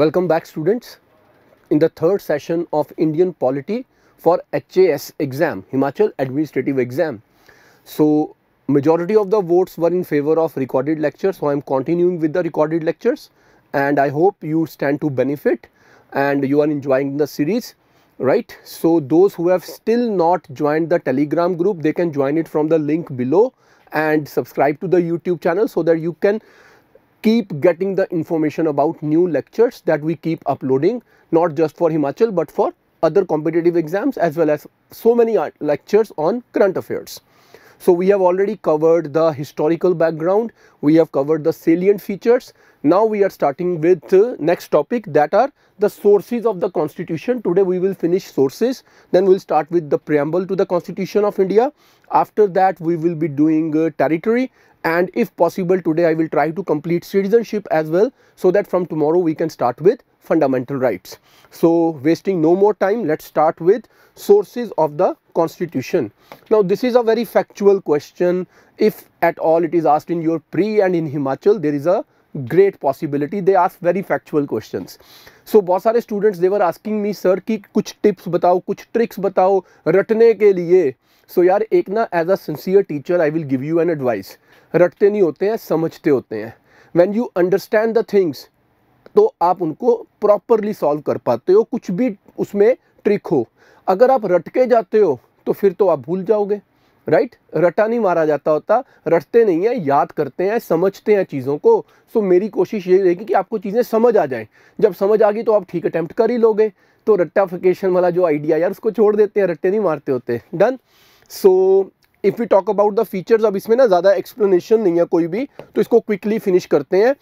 Welcome back students. In the third session of Indian polity for HAS exam, Himachal administrative exam. So majority of the votes were in favor of recorded lectures. So I am continuing with the recorded lectures and I hope you stand to benefit and you are enjoying the series right. So those who have still not joined the telegram group they can join it from the link below and subscribe to the YouTube channel so that you can keep getting the information about new lectures that we keep uploading not just for Himachal but for other competitive exams as well as so many lectures on current affairs. So we have already covered the historical background, we have covered the salient features. Now we are starting with the uh, next topic that are the sources of the constitution. Today we will finish sources, then we will start with the preamble to the constitution of India. After that we will be doing uh, territory and if possible today I will try to complete citizenship as well so that from tomorrow we can start with fundamental rights. So wasting no more time let's start with sources of the constitution. Now this is a very factual question if at all it is asked in your pre and in Himachal there is a great possibility they ask very factual questions. so, बहुत सारे they were asking me sir कि कुछ tips बताओ कुछ tricks बताओ रटने के लिए सो so यार एक ना as a sincere teacher I will give you an advice रटते नहीं होते हैं समझते होते हैं when you understand the things तो आप उनको प्रॉपरली सॉल्व कर पाते हो कुछ भी उसमें ट्रिक हो अगर आप रट के जाते हो तो फिर तो आप भूल जाओगे राइट right? रटा नहीं मारा जाता होता रटते नहीं है याद करते हैं समझते हैं चीज़ों को सो so, मेरी कोशिश ये रहेगी कि आपको चीज़ें समझ आ जाएं जब समझ आ गई तो आप ठीक अटैम्प्ट कर ही लोगे तो रट्टाफिकेशन वाला जो आइडिया यार उसको छोड़ देते हैं रट्टे नहीं मारते होते done so if you talk about the features अब इसमें ना ज़्यादा एक्सप्लेनेशन नहीं है कोई भी तो इसको क्विकली फिनिश करते हैं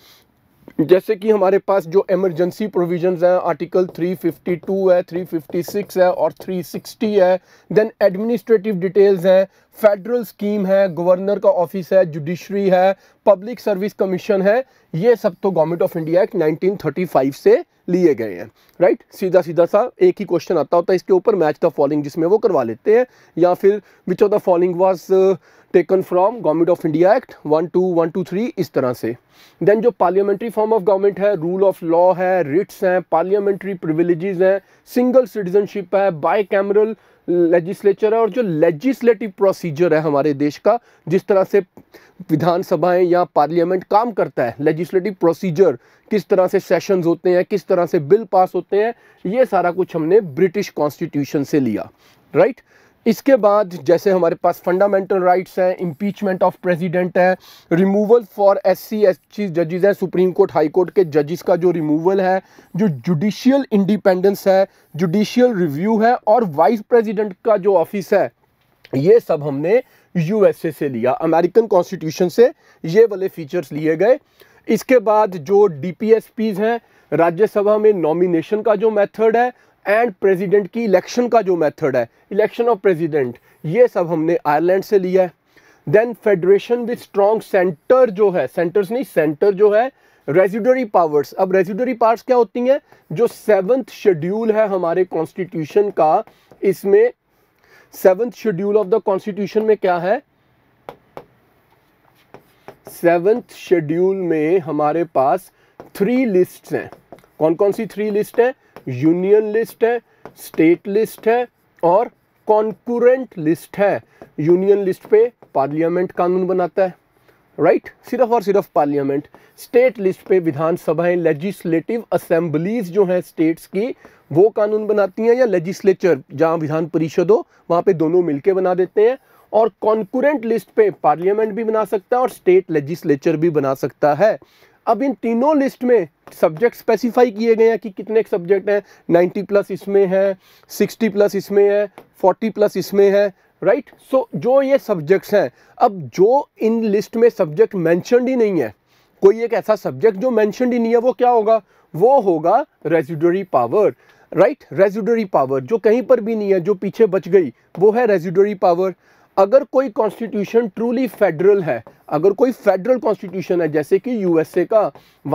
जैसे कि हमारे पास जो एमरजेंसी प्रोविजंस हैं आर्टिकल 352 है 356 है और 360 है देन एडमिनिस्ट्रेटिव डिटेल्स हैं फेडरल स्कीम है गवर्नर का ऑफिस है जुडिशरी है पब्लिक सर्विस कमीशन है ये सब तो गवर्नमेंट ऑफ इंडिया एक्ट 1935 से लिए गए हैं राइट सीधा सीधा सा एक ही क्वेश्चन आता होता है इसके ऊपर मैच द फॉलोइंग जिसमें वो करवा लेते हैं या फिर which of the following was taken from government of India act one two one two three इस तरह से देन जो पार्लियामेंट्री फॉर्म ऑफ गवर्नमेंट है रूल ऑफ लॉ है रिट्स हैं पार्लियामेंट्री प्रिविलेजेस हैं सिंगल सिटीजनशिप है बाई कैमरल लेजिस्लेचर है और जो लेजिस्लेटिव प्रोसीजर है हमारे देश का जिस तरह से विधानसभाएं या पार्लियामेंट काम करता है लेजिस्लेटिव प्रोसीजर किस तरह से सेशंस होते हैं किस तरह से बिल पास होते हैं ये सारा कुछ हमने ब्रिटिश कॉन्स्टिट्यूशन से लिया राइट right? इसके बाद जैसे हमारे पास फंडामेंटल राइट्स हैं इम्पीचमेंट ऑफ प्रेसिडेंट है removal for S C S जजेस हैं सुप्रीम कोर्ट हाई कोर्ट के जजेस का जो रिमूवल है जो जुडिशियल इंडिपेंडेंस है जुडिशियल रिव्यू है और वाइस प्रेसिडेंट का जो ऑफिस है ये सब हमने यूएसए से लिया अमेरिकन कॉन्स्टिट्यूशन से ये वाले फीचर्स लिए गए इसके बाद जो डी हैं राज्यसभा में नॉमिनेशन का जो मेथड है एंड प्रेसिडेंट की इलेक्शन का जो मेथड है इलेक्शन ऑफ प्रेसिडेंट ये सब हमने आयरलैंड से लिया है then federation with strong centre जो है सेंटर्स नहीं सेंटर जो है रेजिडरी पावर्स अब रेजिडरी पावर्स क्या होती हैं जो सेवन्थ शेड्यूल है हमारे कॉन्स्टिट्यूशन का इसमें seventh schedule of the constitution में क्या है सेवन्थ शेड्यूल में हमारे पास थ्री लिस्ट हैं कौन कौन सी थ्री लिस्ट हैं यूनियन लिस्ट है स्टेट लिस्ट है और कॉन्कुरेंट लिस्ट है यूनियन लिस्ट पे पार्लियामेंट कानून बनाता है राइट right? सिर्फ और सिर्फ पार्लियामेंट स्टेट लिस्ट पे विधानसभाएं लेजिस्लेटिव असेंबलीज जो हैं स्टेट्स की वो कानून बनाती हैं या लेजिस्लेचर जहां विधान परिषद हो वहां पे दोनों मिलके बना देते हैं और कॉन्कुरेंट लिस्ट पे पार्लियामेंट भी बना सकता है और स्टेट लेजिस्लेचर भी बना सकता है अब इन तीनों लिस्ट में सब्जेक्ट स्पेसिफाई किए गए हैं कि कितने सब्जेक्ट हैं 90 प्लस इसमें है 60 प्लस इसमें है 40 प्लस इसमें है राइट right? सो so, जो ये सब्जेक्ट्स हैं अब जो इन लिस्ट में सब्जेक्ट मैंशनड ही नहीं है कोई एक ऐसा सब्जेक्ट जो मैंशनड ही नहीं है वो क्या होगा वो होगा residuary power right residuary power जो कहीं पर भी नहीं है जो पीछे बच गई वो है रेजिडरी पावर अगर कोई कॉन्स्टिट्यूशन ट्रूली फेडरल है अगर कोई फेडरल कॉन्स्टिट्यूशन है जैसे कि यूएसए का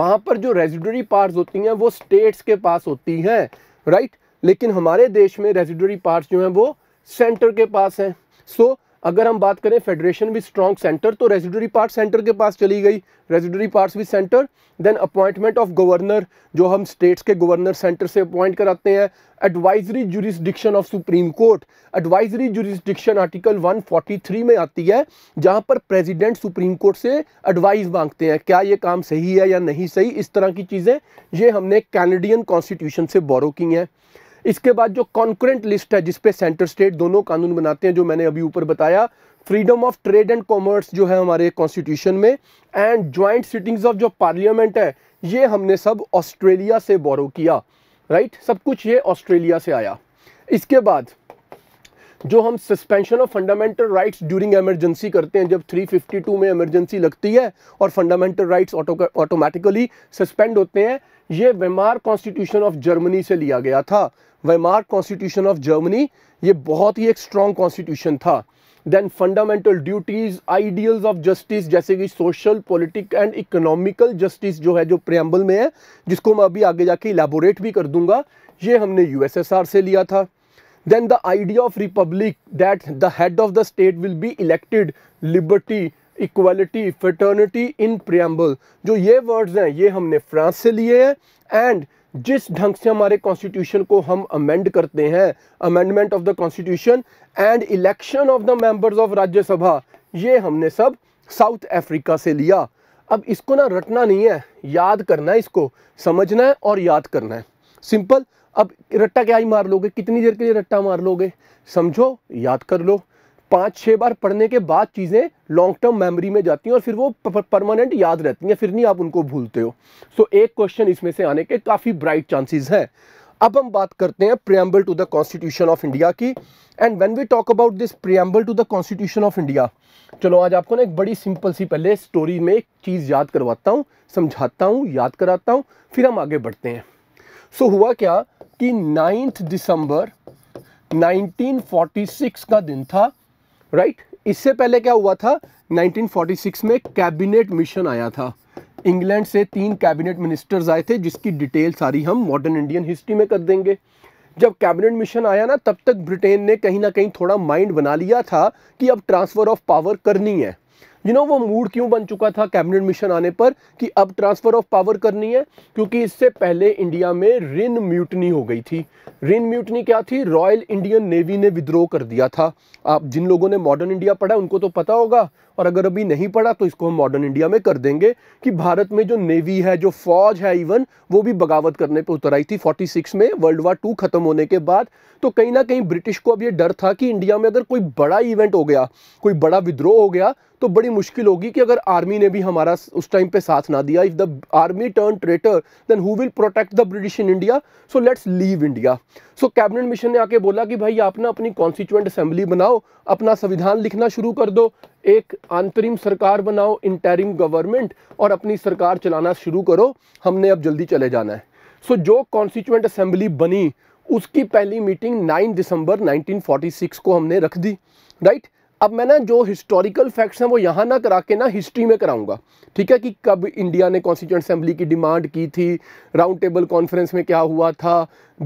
वहाँ पर जो रेजिडरी पार्ट्स होती हैं वो स्टेट्स के पास होती हैं राइट लेकिन हमारे देश में रेजिडरी पार्ट्स जो हैं वो सेंटर के पास हैं सो so, अगर हम बात करें फेडरेशन भी स्ट्रॉन्ग सेंटर तो रेजिडरी पार्ट सेंटर के पास चली गई रेजिडरी पार्ट भी centre then appointment of governor जो हम स्टेट्स के गवर्नर सेंटर से अपॉइंट कराते हैं advisory jurisdiction of supreme court advisory jurisdiction article 143 में आती है जहां पर प्रेसिडेंट सुप्रीम कोर्ट से एडवाइस मांगते हैं क्या ये काम सही है या नहीं सही इस तरह की चीज़ें ये हमने कैनेडियन कॉन्स्टिट्यूशन से बोरो की हैं इसके बाद जो कॉन्क्रेंट लिस्ट है जिसपे सेंटर स्टेट दोनों कानून बनाते हैं जो मैंने अभी ऊपर बताया freedom of trade and commerce जो है हमारे कॉन्स्टिट्यूशन में एंड ज्वाइंट सिटिंग्स ऑफ जो पार्लियामेंट है ये हमने सब ऑस्ट्रेलिया से बोरो किया राइट right? सब कुछ ये ऑस्ट्रेलिया से आया इसके बाद जो हम suspension of fundamental rights during emergency करते हैं जब 352 में एमरजेंसी लगती है और फंडामेंटल राइट्स ऑटोमेटिकली सस्पेंड होते हैं ये वेमार कॉन्स्टिट्यूशन ऑफ जर्मनी से लिया गया था वेमार कॉन्स्टिट्यूशन ऑफ जर्मनी ये बहुत ही एक स्ट्रॉन्ग कॉन्स्टिट्यूशन था then fundamental duties ideals of justice जैसे कि social politic and economical justice जो है जो प्रियम्बल में है जिसको मैं अभी आगे जाके इलेबोरेट भी कर दूंगा ये हमने यूएसएसआर से लिया था then the idea of republic that the head of the state will be elected liberty equality fraternity in preamble जो ये वर्ड्स हैं ये हमने फ्रांस से लिए हैं एंड जिस ढंग से हमारे कॉन्स्टिट्यूशन को हम अमेंड करते हैं amendment of the constitution and election of the members of Rajya Sabha ये हमने सब साउथ अफ्रीका से लिया अब इसको ना रटना नहीं है याद करना है इसको समझना है और याद करना है सिंपल अब रट्टा क्या ही मार लोगे कितनी देर के लिए रट्टा मार लोगे समझो याद कर लो पाँच छः बार पढ़ने के बाद चीज़ें लॉन्ग टर्म मेमोरी में जाती हैं और फिर वो परमानेंट याद रहती हैं फिर नहीं आप उनको भूलते हो सो so, एक क्वेश्चन इसमें से आने के काफ़ी ब्राइट चांसेस हैं अब हम बात करते हैं preamble to the constitution of India की and when we talk about this preamble to the constitution of India चलो आज आपको ना एक बड़ी सिंपल सी पहले स्टोरी में एक चीज़ याद करवाता हूँ समझाता हूँ याद कराता हूँ फिर हम आगे बढ़ते हैं सो so, हुआ क्या कि नाइन्थ दिसंबर नाइनटीन का दिन था राइट इससे पहले क्या हुआ था 1946 में कैबिनेट मिशन आया था इंग्लैंड से तीन कैबिनेट मिनिस्टर्स आए थे जिसकी डिटेल सारी हम मॉडर्न इंडियन हिस्ट्री में कर देंगे जब कैबिनेट मिशन आया ना तब तक ब्रिटेन ने कहीं ना कहीं थोड़ा माइंड बना लिया था कि अब ट्रांसफ़र ऑफ पावर करनी है यू नो वो मूड क्यों बन चुका था कैबिनेट मिशन आने पर कि अब ट्रांसफ़र ऑफ पावर करनी है क्योंकि इससे पहले इंडिया में रिन म्यूटनी हो गई थी रिन म्यूटनी क्या थी रॉयल इंडियन नेवी ने विद्रोह कर दिया था आप जिन लोगों ने मॉडर्न इंडिया पढ़ा उनको तो पता होगा और अगर अभी नहीं पढ़ा तो इसको हम मॉडर्न इंडिया में कर देंगे कि भारत में जो नेवी है जो फौज है इवन वो भी बगावत करने पर उतर आई थी 46 में वर्ल्ड वार टू खत्म होने के बाद तो कहीं ना कहीं ब्रिटिश को अब ये डर था कि इंडिया में अगर कोई बड़ा इवेंट हो गया कोई बड़ा विद्रोह हो गया तो बड़ी मुश्किल होगी कि अगर आर्मी ने भी हमारा उस टाइम पे साथ ना दिया if the army turn traitor then who will protect the British in India so let's leave India so cabinet mission ने आके बोला कि भाई आप ना अपनी कॉन्स्टिट्यूंट असेंबली बनाओ अपना संविधान लिखना शुरू कर दो एक अंतरिम सरकार बनाओ इंटरिम गवर्नमेंट और अपनी सरकार चलाना शुरू करो हमने अब जल्दी चले जाना है सो so, जो कॉन्स्टिट्यूंट असेंबली बनी उसकी पहली मीटिंग 9 दिसंबर 1946 को हमने रख दी राइट अब मैं ना जो हिस्टोरिकल फैक्ट्स हैं वो यहाँ ना करा के ना हिस्ट्री में कराऊंगा ठीक है कि कब इंडिया ने कॉन्स्टिट्यूंट असेंबली की डिमांड की थी राउंड टेबल कॉन्फ्रेंस में क्या हुआ था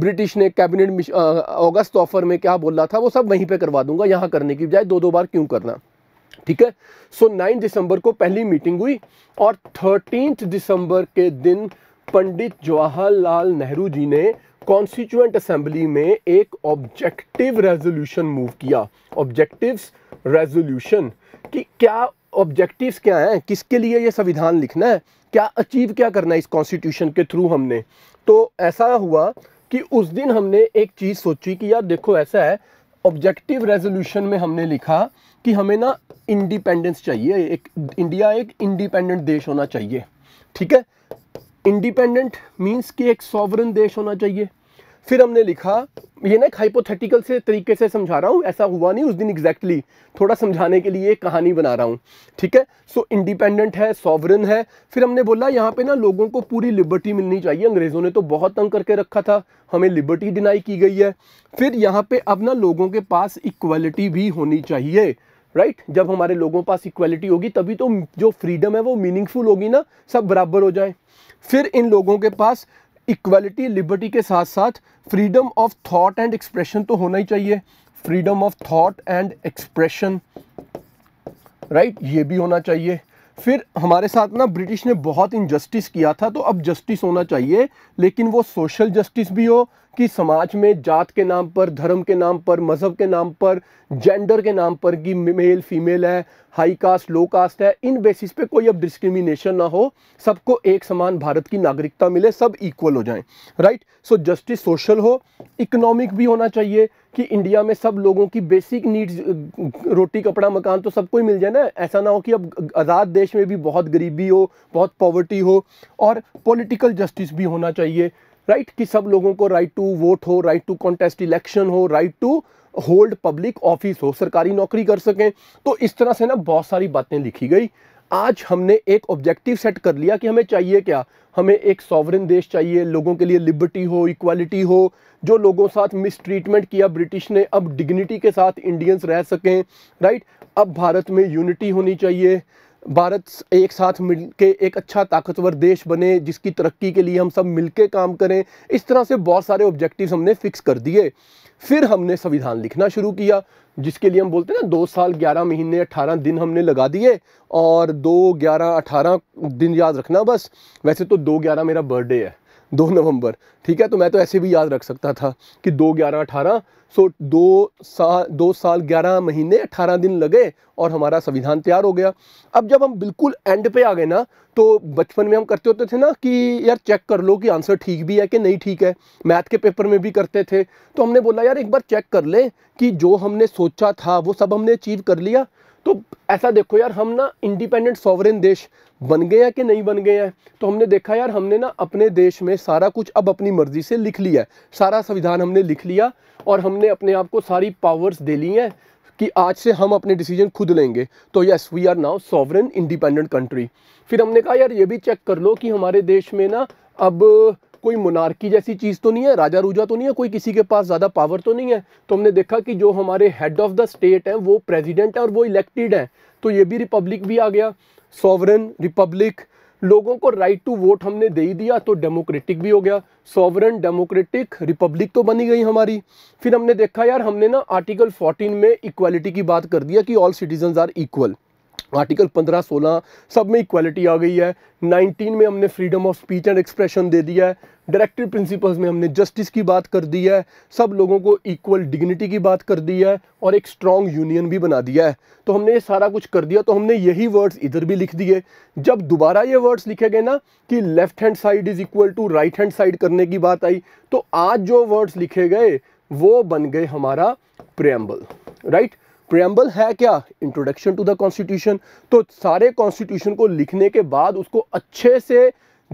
ब्रिटिश ने कैबिनेट अगस्त ऑफर में क्या बोला था वो सब वहीं पे करवा दूंगा यहाँ करने की बजाय दो दो बार क्यों करना ठीक है सो नाइन दिसंबर को पहली मीटिंग हुई और थर्टीन दिसंबर के दिन पंडित जवाहरलाल नेहरू जी ने कॉन्स्टिट्यूंट असेंबली में एक ऑब्जेक्टिव रेजोल्यूशन मूव किया ऑब्जेक्टिव्स रेजोल्यूशन कि क्या ऑब्जेक्टिव्स क्या हैं किसके लिए ये संविधान लिखना है क्या अचीव क्या करना है इस कॉन्स्टिट्यूशन के थ्रू हमने तो ऐसा हुआ कि उस दिन हमने एक चीज़ सोची कि यार देखो ऐसा है ऑब्जेक्टिव रेजोल्यूशन में हमने लिखा कि हमें ना इंडिपेंडेंस चाहिए एक इंडिया एक इंडिपेंडेंट देश होना चाहिए ठीक है इंडिपेंडेंट मीन्स कि एक सॉवरन देश होना चाहिए फिर हमने लिखा ये ना एक हाइपोथेटिकल से तरीके से समझा रहा हूँ ऐसा हुआ नहीं उस दिन एग्जैक्टली exactly, थोड़ा समझाने के लिए कहानी बना रहा हूँ ठीक है सो इंडिपेंडेंट है सॉवरन है फिर हमने बोला यहाँ पे ना लोगों को पूरी लिबर्टी मिलनी चाहिए अंग्रेज़ों ने तो बहुत तंग करके रखा था हमें लिबर्टी डिनाई की गई है फिर यहाँ पर अब ना लोगों के पास इक्वलिटी भी होनी चाहिए राइट right? जब हमारे लोगों पास इक्वलिटी होगी तभी तो जो फ्रीडम है वो मीनिंगफुल होगी ना सब बराबर हो जाए फिर इन लोगों के पास इक्वलिटी लिबर्टी के साथ साथ freedom of thought and expression तो होना ही चाहिए freedom of thought and expression right ये भी होना चाहिए फिर हमारे साथ ना ब्रिटिश ने बहुत इनजस्टिस किया था तो अब जस्टिस होना चाहिए लेकिन वो सोशल जस्टिस भी हो कि समाज में जात के नाम पर धर्म के नाम पर मज़हब के नाम पर जेंडर के नाम पर कि मेल फीमेल है हाई कास्ट लो कास्ट है इन बेसिस पे कोई अब डिस्क्रिमिनेशन ना हो सबको एक समान भारत की नागरिकता मिले सब इक्वल हो जाएं राइट सो जस्टिस सोशल हो इकोनॉमिक भी होना चाहिए कि इंडिया में सब लोगों की बेसिक नीड्स रोटी कपड़ा मकान तो सबको ही मिल जाए ना ऐसा ना हो कि अब आज़ाद देश में भी बहुत गरीबी हो बहुत पॉवर्टी हो और पॉलिटिकल जस्टिस भी होना चाहिए राइट कि सब लोगों को राइट टू वोट हो राइट टू कॉन्टेस्ट इलेक्शन हो right to hold public office हो सरकारी नौकरी कर सकें तो इस तरह से ना बहुत सारी बातें लिखी गई आज हमने एक ऑब्जेक्टिव सेट कर लिया कि हमें चाहिए क्या हमें एक सॉवरन देश चाहिए लोगों के लिए लिबर्टी हो इक्वालिटी हो जो लोगों साथ मिसट्रीटमेंट किया ब्रिटिश ने अब डिग्निटी के साथ इंडियंस रह सकें राइट अब भारत में यूनिटी होनी चाहिए भारत एक साथ मिल के एक अच्छा ताकतवर देश बने जिसकी तरक्की के लिए हम सब मिलके काम करें इस तरह से बहुत सारे ऑब्जेक्टिव्स हमने फिक्स कर दिए फिर हमने संविधान लिखना शुरू किया जिसके लिए हम बोलते हैं ना दो साल ग्यारह महीने अट्ठारह दिन हमने लगा दिए और दो ग्यारह अठारह दिन याद रखना बस वैसे तो दो ग्यारह मेरा बर्थडे है दो नवंबर ठीक है तो मैं तो ऐसे भी याद रख सकता था कि दो ग्यारह अठारह सो दो साल दो साल ग्यारह महीने अट्ठारह दिन लगे और हमारा संविधान तैयार हो गया अब जब हम बिल्कुल एंड पे आ गए ना तो बचपन में हम करते होते थे ना कि यार चेक कर लो कि आंसर ठीक भी है कि नहीं ठीक है मैथ के पेपर में भी करते थे तो हमने बोला यार एक बार चेक कर ले कि जो हमने सोचा था वो सब हमने अचीव कर लिया तो ऐसा देखो यार हम ना इंडिपेंडेंट सॉवरेन देश बन गए हैं कि नहीं बन गए हैं तो हमने देखा यार हमने ना अपने देश में सारा कुछ अब अपनी मर्ज़ी से लिख लिया है सारा संविधान हमने लिख लिया और हमने अपने आप को सारी पावर्स दे ली हैं कि आज से हम अपने डिसीजन खुद लेंगे तो yes we are now sovereign independent country फिर हमने कहा यार ये भी चेक कर लो कि हमारे देश में ना अब कोई मोनार्की जैसी चीज़ तो नहीं है राजा रूजा तो नहीं है कोई किसी के पास ज़्यादा पावर तो नहीं है तो हमने देखा कि जो हमारे हेड ऑफ़ द स्टेट हैं वो प्रेजिडेंट हैं और वो इलेक्टेड हैं तो ये भी रिपब्लिक भी आ गया सॉवरन रिपब्लिक लोगों को राइट टू वोट हमने दे ही दिया तो डेमोक्रेटिक भी हो गया सॉवरन डेमोक्रेटिक रिपब्लिक तो बनी गई हमारी फिर हमने देखा यार हमने ना आर्टिकल 14 में इक्वालिटी की बात कर दिया कि all citizen are equal article 15, 16 सब में इक्वालिटी आ गई है 19 में हमने freedom of speech and expression दे दिया है डायरेक्टिव प्रिंसिपल्स में हमने जस्टिस की बात कर दी है सब लोगों को इक्वल डिग्निटी की बात कर दी है और एक स्ट्रॉन्ग यूनियन भी बना दिया है तो हमने ये सारा कुछ कर दिया तो हमने यही वर्ड्स इधर भी लिख दिए जब दोबारा ये वर्ड्स लिखे गए ना कि left hand side is equal to right hand side करने की बात आई तो आज जो वर्ड्स लिखे गए वो बन गए हमारा प्रेम्बल राइट right? प्रियम्बल है क्या इंट्रोडक्शन टू द कॉन्स्टिट्यूशन तो सारे कॉन्स्टिट्यूशन को लिखने के बाद उसको अच्छे से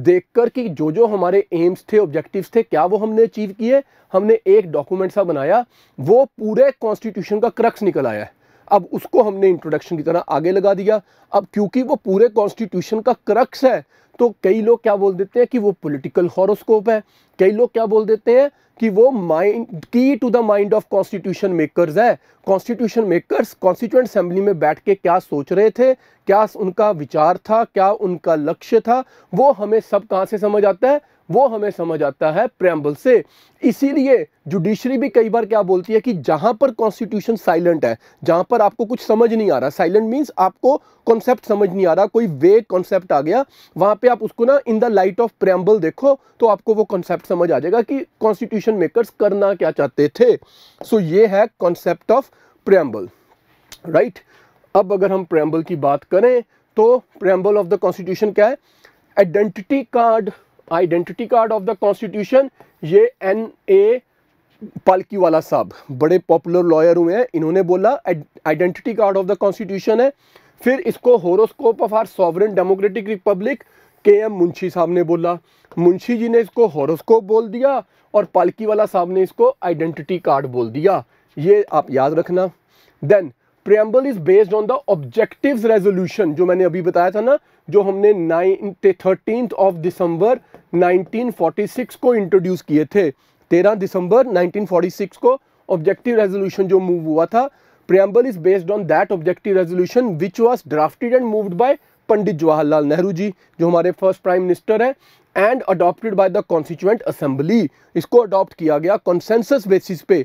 देखकर कि जो जो हमारे एम्स थे ऑब्जेक्टिव्स थे क्या वो हमने अचीव किए हमने एक डॉक्यूमेंट सा बनाया वो पूरे कॉन्स्टिट्यूशन का क्रक्स निकल आया है अब उसको हमने इंट्रोडक्शन की तरह आगे लगा दिया अब क्योंकि वो पूरे कॉन्स्टिट्यूशन का क्रक्स है तो कई लोग क्या बोल देते हैं कि वो पॉलिटिकल हॉरोस्कोप है कई लोग क्या बोल देते हैं कि वो माइंड की to the mind of constitution makers है कॉन्स्टिट्यूशन मेकर्स कॉन्स्टिट्यूंट असेंबली में बैठ के क्या सोच रहे थे क्या उनका विचार था क्या उनका लक्ष्य था वो हमें सब कहाँ से समझ आता है वो हमें समझ आता है प्रेम्बल से इसीलिए जुडिशरी भी कई बार क्या बोलती है कि जहां पर कॉन्स्टिट्यूशन साइलेंट है जहां पर आपको कुछ समझ नहीं आ रहा साइलेंट मींस आपको कॉन्सेप्ट समझ नहीं आ रहा कोई वे कॉन्सेप्ट आ गया वहां पे आप उसको ना in the light of preamble देखो तो आपको वो कॉन्सेप्ट समझ आ जाएगा कि कॉन्स्टिट्यूशन मेकर्स करना क्या चाहते थे सो so, ये है कॉन्सेप्ट ऑफ प्रेम्बल राइट अब अगर हम प्रेम्बल की बात करें तो प्रेम्बल ऑफ द कॉन्स्टिट्यूशन क्या है identity card identity card of the constitution ये एन ए पालकी वाला साहब बड़े पॉपुलर लॉयर हुए हैं इन्होंने बोला identity card of the constitution है फिर इसको horoscope of our sovereign democratic republic K M Munshi साहब ने बोला मुंशी जी ने इसको होरोस्कोप बोल दिया और पालकी वाला साहब ने इसको आइडेंटिटी कार्ड बोल दिया ये आप याद रखना then preamble is based on the objective resolution जो मैंने अभी बताया था ना जो हमने नाइन थर्टीन ऑफ दिसंबर 1946 को इंट्रोड्यूस किए थे 13 दिसंबर 1946 को ऑब्जेक्टिव रेजोल्यूशन जो मूव हुआ था preamble is based on that objective resolution which was drafted and moved by Pandit Jawaharlal Nehru ji जो हमारे फर्स्ट प्राइम मिनिस्टर हैं and adopted by the constituent assembly इसको अडॉप्ट किया गया कॉन्सेंसस बेसिस पे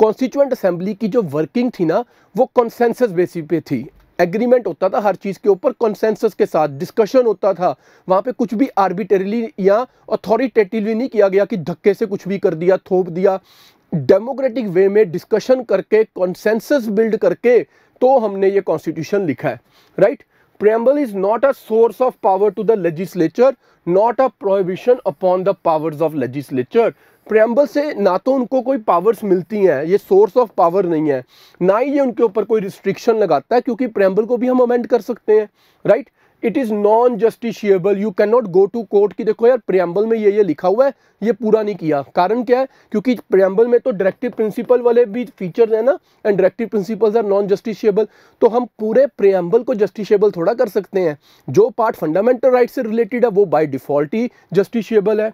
कॉन्स्टिट्यूएंट असेंबली की जो वर्किंग थी ना वो कॉन्सेंसस बेसिस पे थी एग्रीमेंट होता था हर चीज़ के ऊपर कॉन्सेंसस के साथ डिस्कशन होता था वहाँ पे कुछ भी आर्बिटरीली या अथॉरिटेटिवली नहीं किया गया कि धक्के से कुछ भी कर दिया थोप दिया डेमोक्रेटिक वे में डिस्कशन करके कॉन्सेंसस बिल्ड करके तो हमने ये कॉन्स्टिट्यूशन लिखा है right right? preamble is not a source of power to the legislature not a prohibition upon the powers of legislature preamble से ना तो उनको कोई पावर्स मिलती हैं ये सोर्स ऑफ पावर नहीं है ना ही ये उनके ऊपर कोई रिस्ट्रिक्शन लगाता है क्योंकि प्रेम्बल को भी हम अमेंड कर सकते हैं right right? It is non justiciable you can not go to court कि देखो यार प्रियम्बल में ये ये लिखा हुआ है ये पूरा नहीं किया कारण क्या है क्योंकि प्रियम्बल में तो डायरेक्टिव प्रिंसिपल वाले भी फीचर हैं ना and directive principles are non justiciable तो हम पूरे प्रियम्बल को जस्टिशियबल थोड़ा कर सकते हैं जो पार्ट फंडामेंटल राइट से रिलेटेड है वो बाई डिफॉल्ट ही जस्टिशियबल है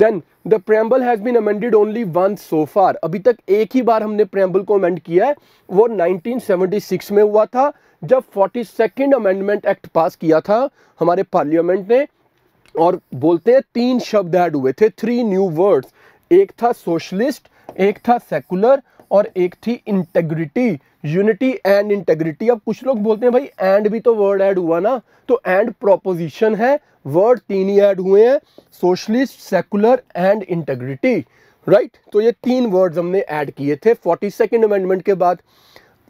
then the preamble has been amended only one so far अभी तक एक ही बार हमने प्रियम्बल को अमेंड किया है वो 1976 में हुआ था जब forty second amendment act pass किया था हमारे पार्लियामेंट ने और बोलते हैं तीन शब्द ऐड हुए थे थ्री न्यू वर्ड्स एक था सोशलिस्ट एक था सेकुलर और एक थी इंटेग्रिटी यूनिटी एंड इंटेग्रिटी अब कुछ लोग बोलते हैं भाई एंड भी तो वर्ड ऐड हुआ ना तो एंड प्रोपोजिशन है वर्ड तीन ही ऐड हुए हैं socialist secular and integrity right तो ये तीन वर्ड्स हमने ऐड किए थे फोर्टी सेकेंड अमेंडमेंट के बाद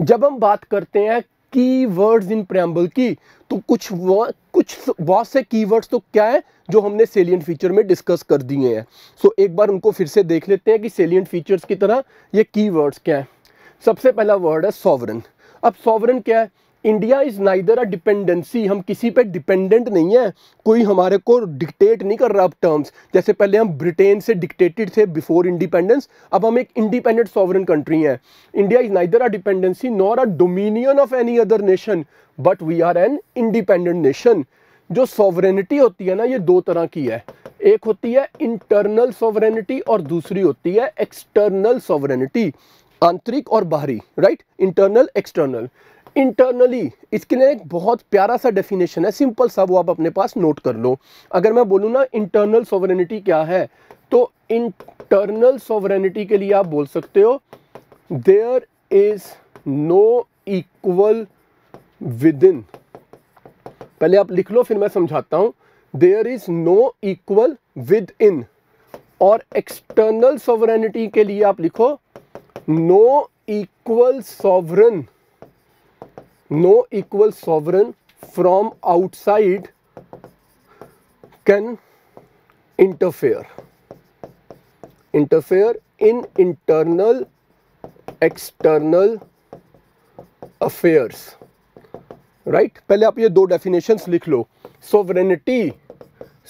जब हम बात करते हैं की वर्ड इन प्रैम्बल की तो कुछ कुछ बहुत से की तो क्या है जो हमने सेलियंट फीचर में डिस्कस कर दिए हैं सो so, एक बार उनको फिर से देख लेते हैं कि सेलियंट फीचर्स की तरह ये की क्या है सबसे पहला वर्ड है सॉवरन अब सॉवरन क्या है India is neither a dependency हम किसी पे डिपेंडेंट नहीं है कोई हमारे को डिक्टेट नहीं कर रहा अब टर्म्स जैसे पहले हम ब्रिटेन से डिक्टेटेड थे बिफोर इंडिपेंडेंस अब हम एक इंडिपेंडेंट सॉवरन कंट्री हैं India is neither a dependency nor a dominion of any other nation but we are an independent nation जो सॉवरेनिटी होती है ना ये दो तरह की है एक होती है इंटरनल सॉवरेनिटी और दूसरी होती है एक्सटर्नल सॉवरेनिटी आंतरिक और बाहरी राइट इंटरनल एक्सटर्नल इंटरनली इसके लिए एक बहुत प्यारा सा डेफिनेशन है सिंपल सा वो आप अपने पास नोट कर लो अगर मैं बोलूँ ना इंटरनल सॉवरेनिटी क्या है तो इंटरनल सॉवरेनिटी के लिए आप बोल सकते हो there is no equal within पहले आप लिख लो फिर मैं समझाता हूँ there is no equal within और एक्सटर्नल सॉवरेनिटी के लिए आप लिखो no equal sovereign no equal sovereign from outside can interfere interfere in internal external affairs right right? पहले आप ये दो डेफिनेशंस लिख लो सोवरेनिटी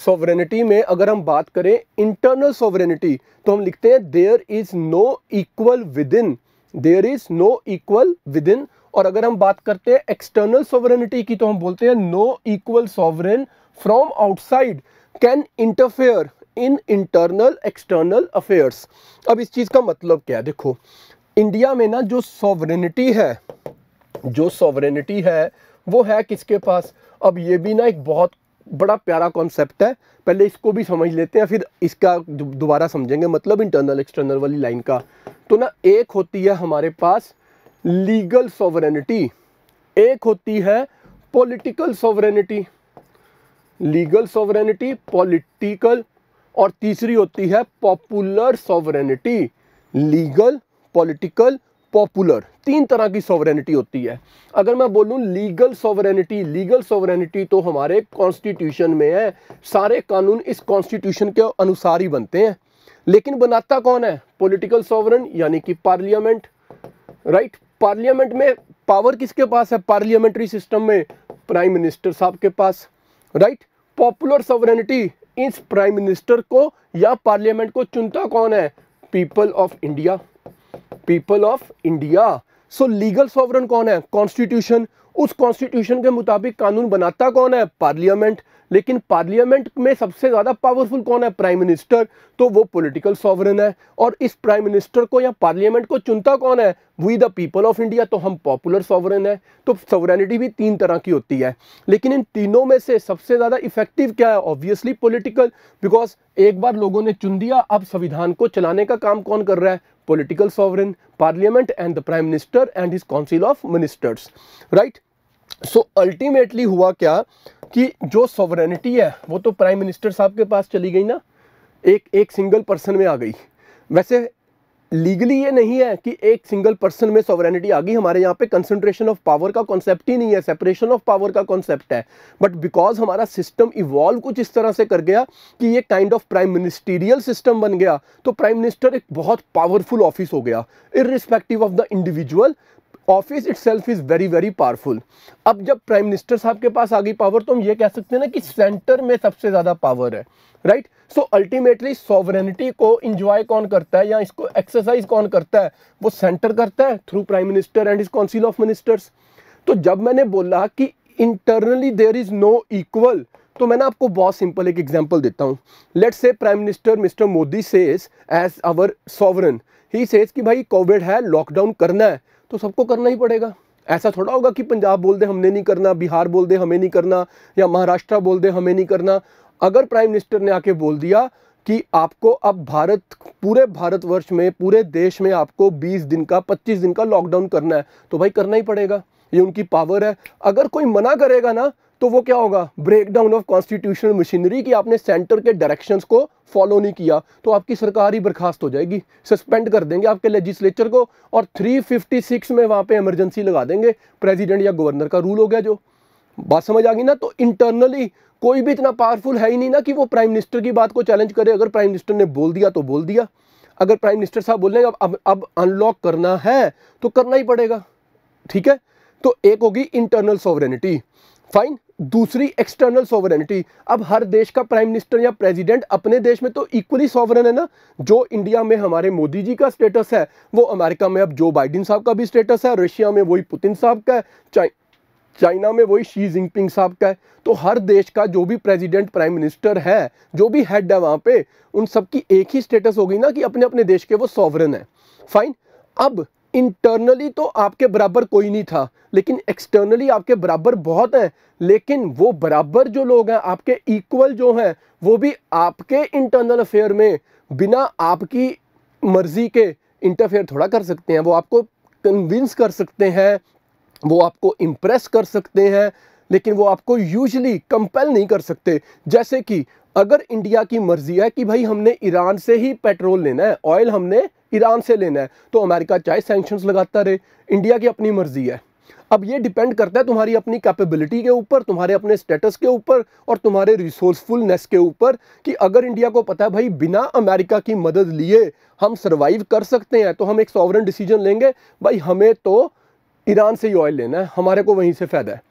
सोवरेनिटी में अगर हम बात करें इंटरनल सोवरेनिटी तो हम लिखते हैं there is no equal within there is no equal within और अगर हम बात करते हैं एक्सटर्नल सॉवरेनिटी की तो हम बोलते हैं no equal sovereign from outside can interfere in internal external affairs अब इस चीज़ का मतलब क्या है देखो इंडिया में ना जो सॉवरेनिटी है जो सॉवरेनिटी है वो है किसके पास अब ये भी ना एक बहुत बड़ा प्यारा कॉन्सेप्ट है पहले इसको भी समझ लेते हैं फिर इसका दोबारा समझेंगे मतलब इंटरनल एक्सटर्नल वाली लाइन का तो ना एक होती है हमारे पास लीगल सॉवरेनिटी एक होती है political sovereignty legal sovereignty political और तीसरी होती है popular sovereignty legal political popular तीन तरह की सॉवरेनिटी होती है अगर मैं बोलूं लीगल सॉवरेनिटी लीगल सॉवरेनिटी तो हमारे कॉन्स्टिट्यूशन में है सारे कानून इस कॉन्स्टिट्यूशन के अनुसार ही बनते हैं लेकिन बनाता कौन है पॉलिटिकल सॉवरन यानी कि पार्लियामेंट राइट पार्लियामेंट में पावर किसके पास है पार्लियामेंट्री सिस्टम में प्राइम मिनिस्टर साहब के पास राइट पॉपुलर सॉवरेनिटी इस प्राइम मिनिस्टर को या पार्लियामेंट को चुनता कौन है people of India people of India so legal sovereign कौन है कॉन्स्टिट्यूशन उस कॉन्स्टिट्यूशन के मुताबिक कानून बनाता कौन है पार्लियामेंट लेकिन पार्लियामेंट में सबसे ज़्यादा पावरफुल कौन है प्राइम मिनिस्टर तो वो पॉलिटिकल सॉवरन है और इस प्राइम मिनिस्टर को या पार्लियामेंट को चुनता कौन है we the people of India तो हम पॉपुलर सॉवरन है तो सॉवरेनिटी भी तीन तरह की होती है लेकिन इन तीनों में से सबसे ज़्यादा इफेक्टिव क्या है ऑब्वियसली पोलिटिकल बिकॉज एक बार लोगों ने चुन दिया अब संविधान को चलाने का काम कौन कर रहा है political sovereign parliament and the prime minister and his council of ministers right so so, ultimately हुआ क्या कि जो सॉवरेनिटी है वो तो प्राइम मिनिस्टर साहब के पास चली गई ना एक एक सिंगल पर्सन में आ गई वैसे लीगली ये नहीं है कि एक सिंगल पर्सन में सॉवरेनिटी आ गई हमारे यहाँ पे कंसंट्रेशन ऑफ पावर का कॉन्सेप्ट ही नहीं है सेपरेशन ऑफ पावर का कॉन्सेप्ट है बट बिकॉज हमारा सिस्टम इवॉल्व कुछ इस तरह से कर गया कि ये kind of prime ministerial system बन गया तो प्राइम मिनिस्टर एक बहुत पावरफुल ऑफिस हो गया irrespective of the individual office itself is very very powerful अब जब प्राइम मिनिस्टर साहब के पास आ गई पावर तो हम ये कह सकते हैं ना कि सेंटर में सबसे ज़्यादा पावर है राइट सो अल्टीमेटली सॉवरेनिटी को इंजॉय कौन करता है या इसको एक्सरसाइज कौन करता है वो सेंटर करता है through prime minister and his council of ministers तो जब मैंने बोला कि internally there is no equal तो मैंने आपको बहुत सिंपल एक एग्जाम्पल देता हूँ let's say prime minister mister Modi says as our sovereign he says कि भाई कोविड है लॉकडाउन करना है तो सबको करना ही पड़ेगा ऐसा थोड़ा होगा कि पंजाब बोल दे हमने नहीं करना बिहार बोल दे हमें नहीं करना या महाराष्ट्र बोल दे हमें नहीं करना अगर प्राइम मिनिस्टर ने आके बोल दिया कि आपको अब भारत पूरे भारतवर्ष में पूरे देश में आपको 20 दिन का 25 दिन का लॉकडाउन करना है तो भाई करना ही पड़ेगा ये उनकी पावर है अगर कोई मना करेगा ना तो वो क्या होगा break down of constitutional machinery कि आपने सेंटर के डायरेक्शंस को फॉलो नहीं किया तो आपकी सरकार ही बर्खास्त हो जाएगी सस्पेंड कर देंगे आपके लेजिस्लेचर को और 356 में वहाँ पे इमरजेंसी लगा देंगे प्रेसिडेंट या गवर्नर का रूल हो गया जो बात समझ आ गई ना तो इंटरनली कोई भी इतना पावरफुल है ही नहीं ना कि वो प्राइम मिनिस्टर की बात को चैलेंज करे अगर प्राइम मिनिस्टर ने बोल दिया तो बोल दिया अगर प्राइम मिनिस्टर साहब बोल रहे हैं अब अब अनलॉक करना है तो करना ही पड़ेगा ठीक है तो एक होगी इंटरनल सॉवरेनिटी फाइन दूसरी एक्सटर्नल सॉवरेनिटी अब हर देश का प्राइम मिनिस्टर या प्रेसिडेंट अपने देश में तो इक्वली सॉवरन है ना जो इंडिया में हमारे मोदी जी का स्टेटस है वो अमेरिका में अब जो बाइडेन साहब का भी स्टेटस है रशिया में वही पुतिन साहब का है चाइ चाइना में वही शी जिनपिंग साहब का है तो हर देश का जो भी प्रेसिडेंट प्राइम मिनिस्टर है जो भी हेड है वहाँ पे उन सबकी एक ही स्टेटस हो गई ना कि अपने अपने देश के वो सॉवरन है फाइन अब इंटरनली तो आपके बराबर कोई नहीं था लेकिन एक्सटर्नली आपके बराबर बहुत हैं लेकिन वो बराबर जो लोग हैं आपके इक्वल जो हैं वो भी आपके इंटरनल अफेयर में बिना आपकी मर्ज़ी के इंटरफेयर थोड़ा कर सकते हैं वो आपको कन्विंस कर सकते हैं वो आपको इम्प्रेस कर सकते हैं लेकिन वो आपको यूजली कंपेल नहीं कर सकते जैसे कि अगर इंडिया की मर्ज़ी है कि भाई हमने ईरान से ही पेट्रोल लेना है ऑयल हमने ईरान से लेना है तो अमेरिका चाहे सेंक्शंस लगाता रहे इंडिया की अपनी मर्जी है अब ये डिपेंड करता है तुम्हारी अपनी कैपेबिलिटी के ऊपर तुम्हारे अपने स्टेटस के ऊपर और तुम्हारे रिसोर्सफुलनेस के ऊपर कि अगर इंडिया को पता है भाई बिना अमेरिका की मदद लिए हम सरवाइव कर सकते हैं तो हम एक सॉवरन डिसीजन लेंगे भाई हमें तो ईरान से ही ऑयल लेना है हमारे को वहीं से फ़ायदा है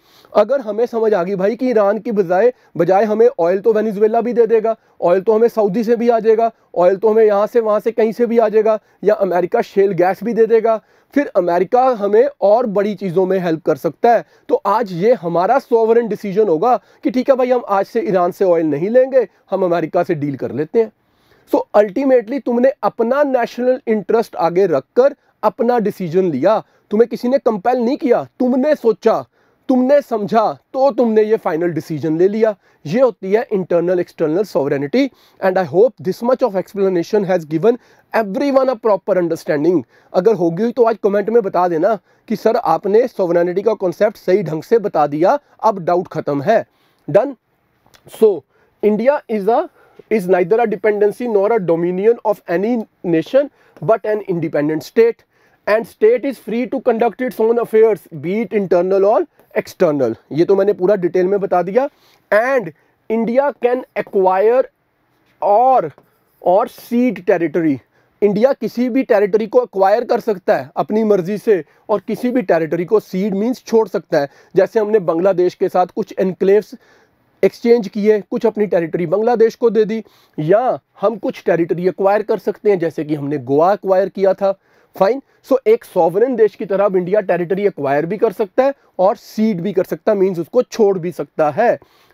अगर हमें समझ आ गई भाई कि ईरान की बजाय बजाय हमें ऑयल तो वेनेजुएला भी दे देगा ऑयल तो हमें सऊदी से भी आ जाएगा ऑयल तो हमें यहाँ से वहाँ से कहीं से भी आ जाएगा या अमेरिका शेल गैस भी दे देगा फिर अमेरिका हमें और बड़ी चीज़ों में हेल्प कर सकता है तो आज ये हमारा सोवरन डिसीजन होगा कि ठीक है भाई हम आज से ईरान से ऑयल नहीं लेंगे हम अमेरिका से डील कर लेते हैं सो so, अल्टीमेटली तुमने अपना नेशनल इंटरेस्ट आगे रखकर अपना डिसीजन लिया तुम्हें किसी ने कंपेल नहीं किया तुमने सोचा तुमने समझा तो तुमने ये फाइनल डिसीजन ले लिया ये होती है internal external sovereignty and I hope this much of explanation has given everyone a proper understanding अगर होगी तो आज कमेंट में बता देना कि सर आपने सॉवरेनिटी का कॉन्सेप्ट सही ढंग से बता दिया अब डाउट ख़त्म है done so India is a is neither a dependency nor a dominion of any nation but an independent state and state is free to conduct its own affairs be it internal और external ये तो मैंने पूरा detail में बता दिया and India can acquire और और सीड टेरिटरी इंडिया किसी भी टेरिटरी को एक्वायर कर सकता है अपनी मर्जी से और किसी भी टेरिटरी को सीड मींस छोड़ सकता है जैसे हमने बांग्लादेश के साथ कुछ एनक्लेव्स एक्सचेंज किए कुछ अपनी टेरिटरी बांग्लादेश को दे दी या हम कुछ टेरिटरी एक्वायर कर सकते हैं जैसे कि हमने गोवा एक्वायर किया था फाइन सो so, एक सॉवरन देश की तरह इंडिया टेरिटरी एक्वायर भी कर सकता है और सीड भी कर सकता है मीन्स उसको छोड़ भी सकता है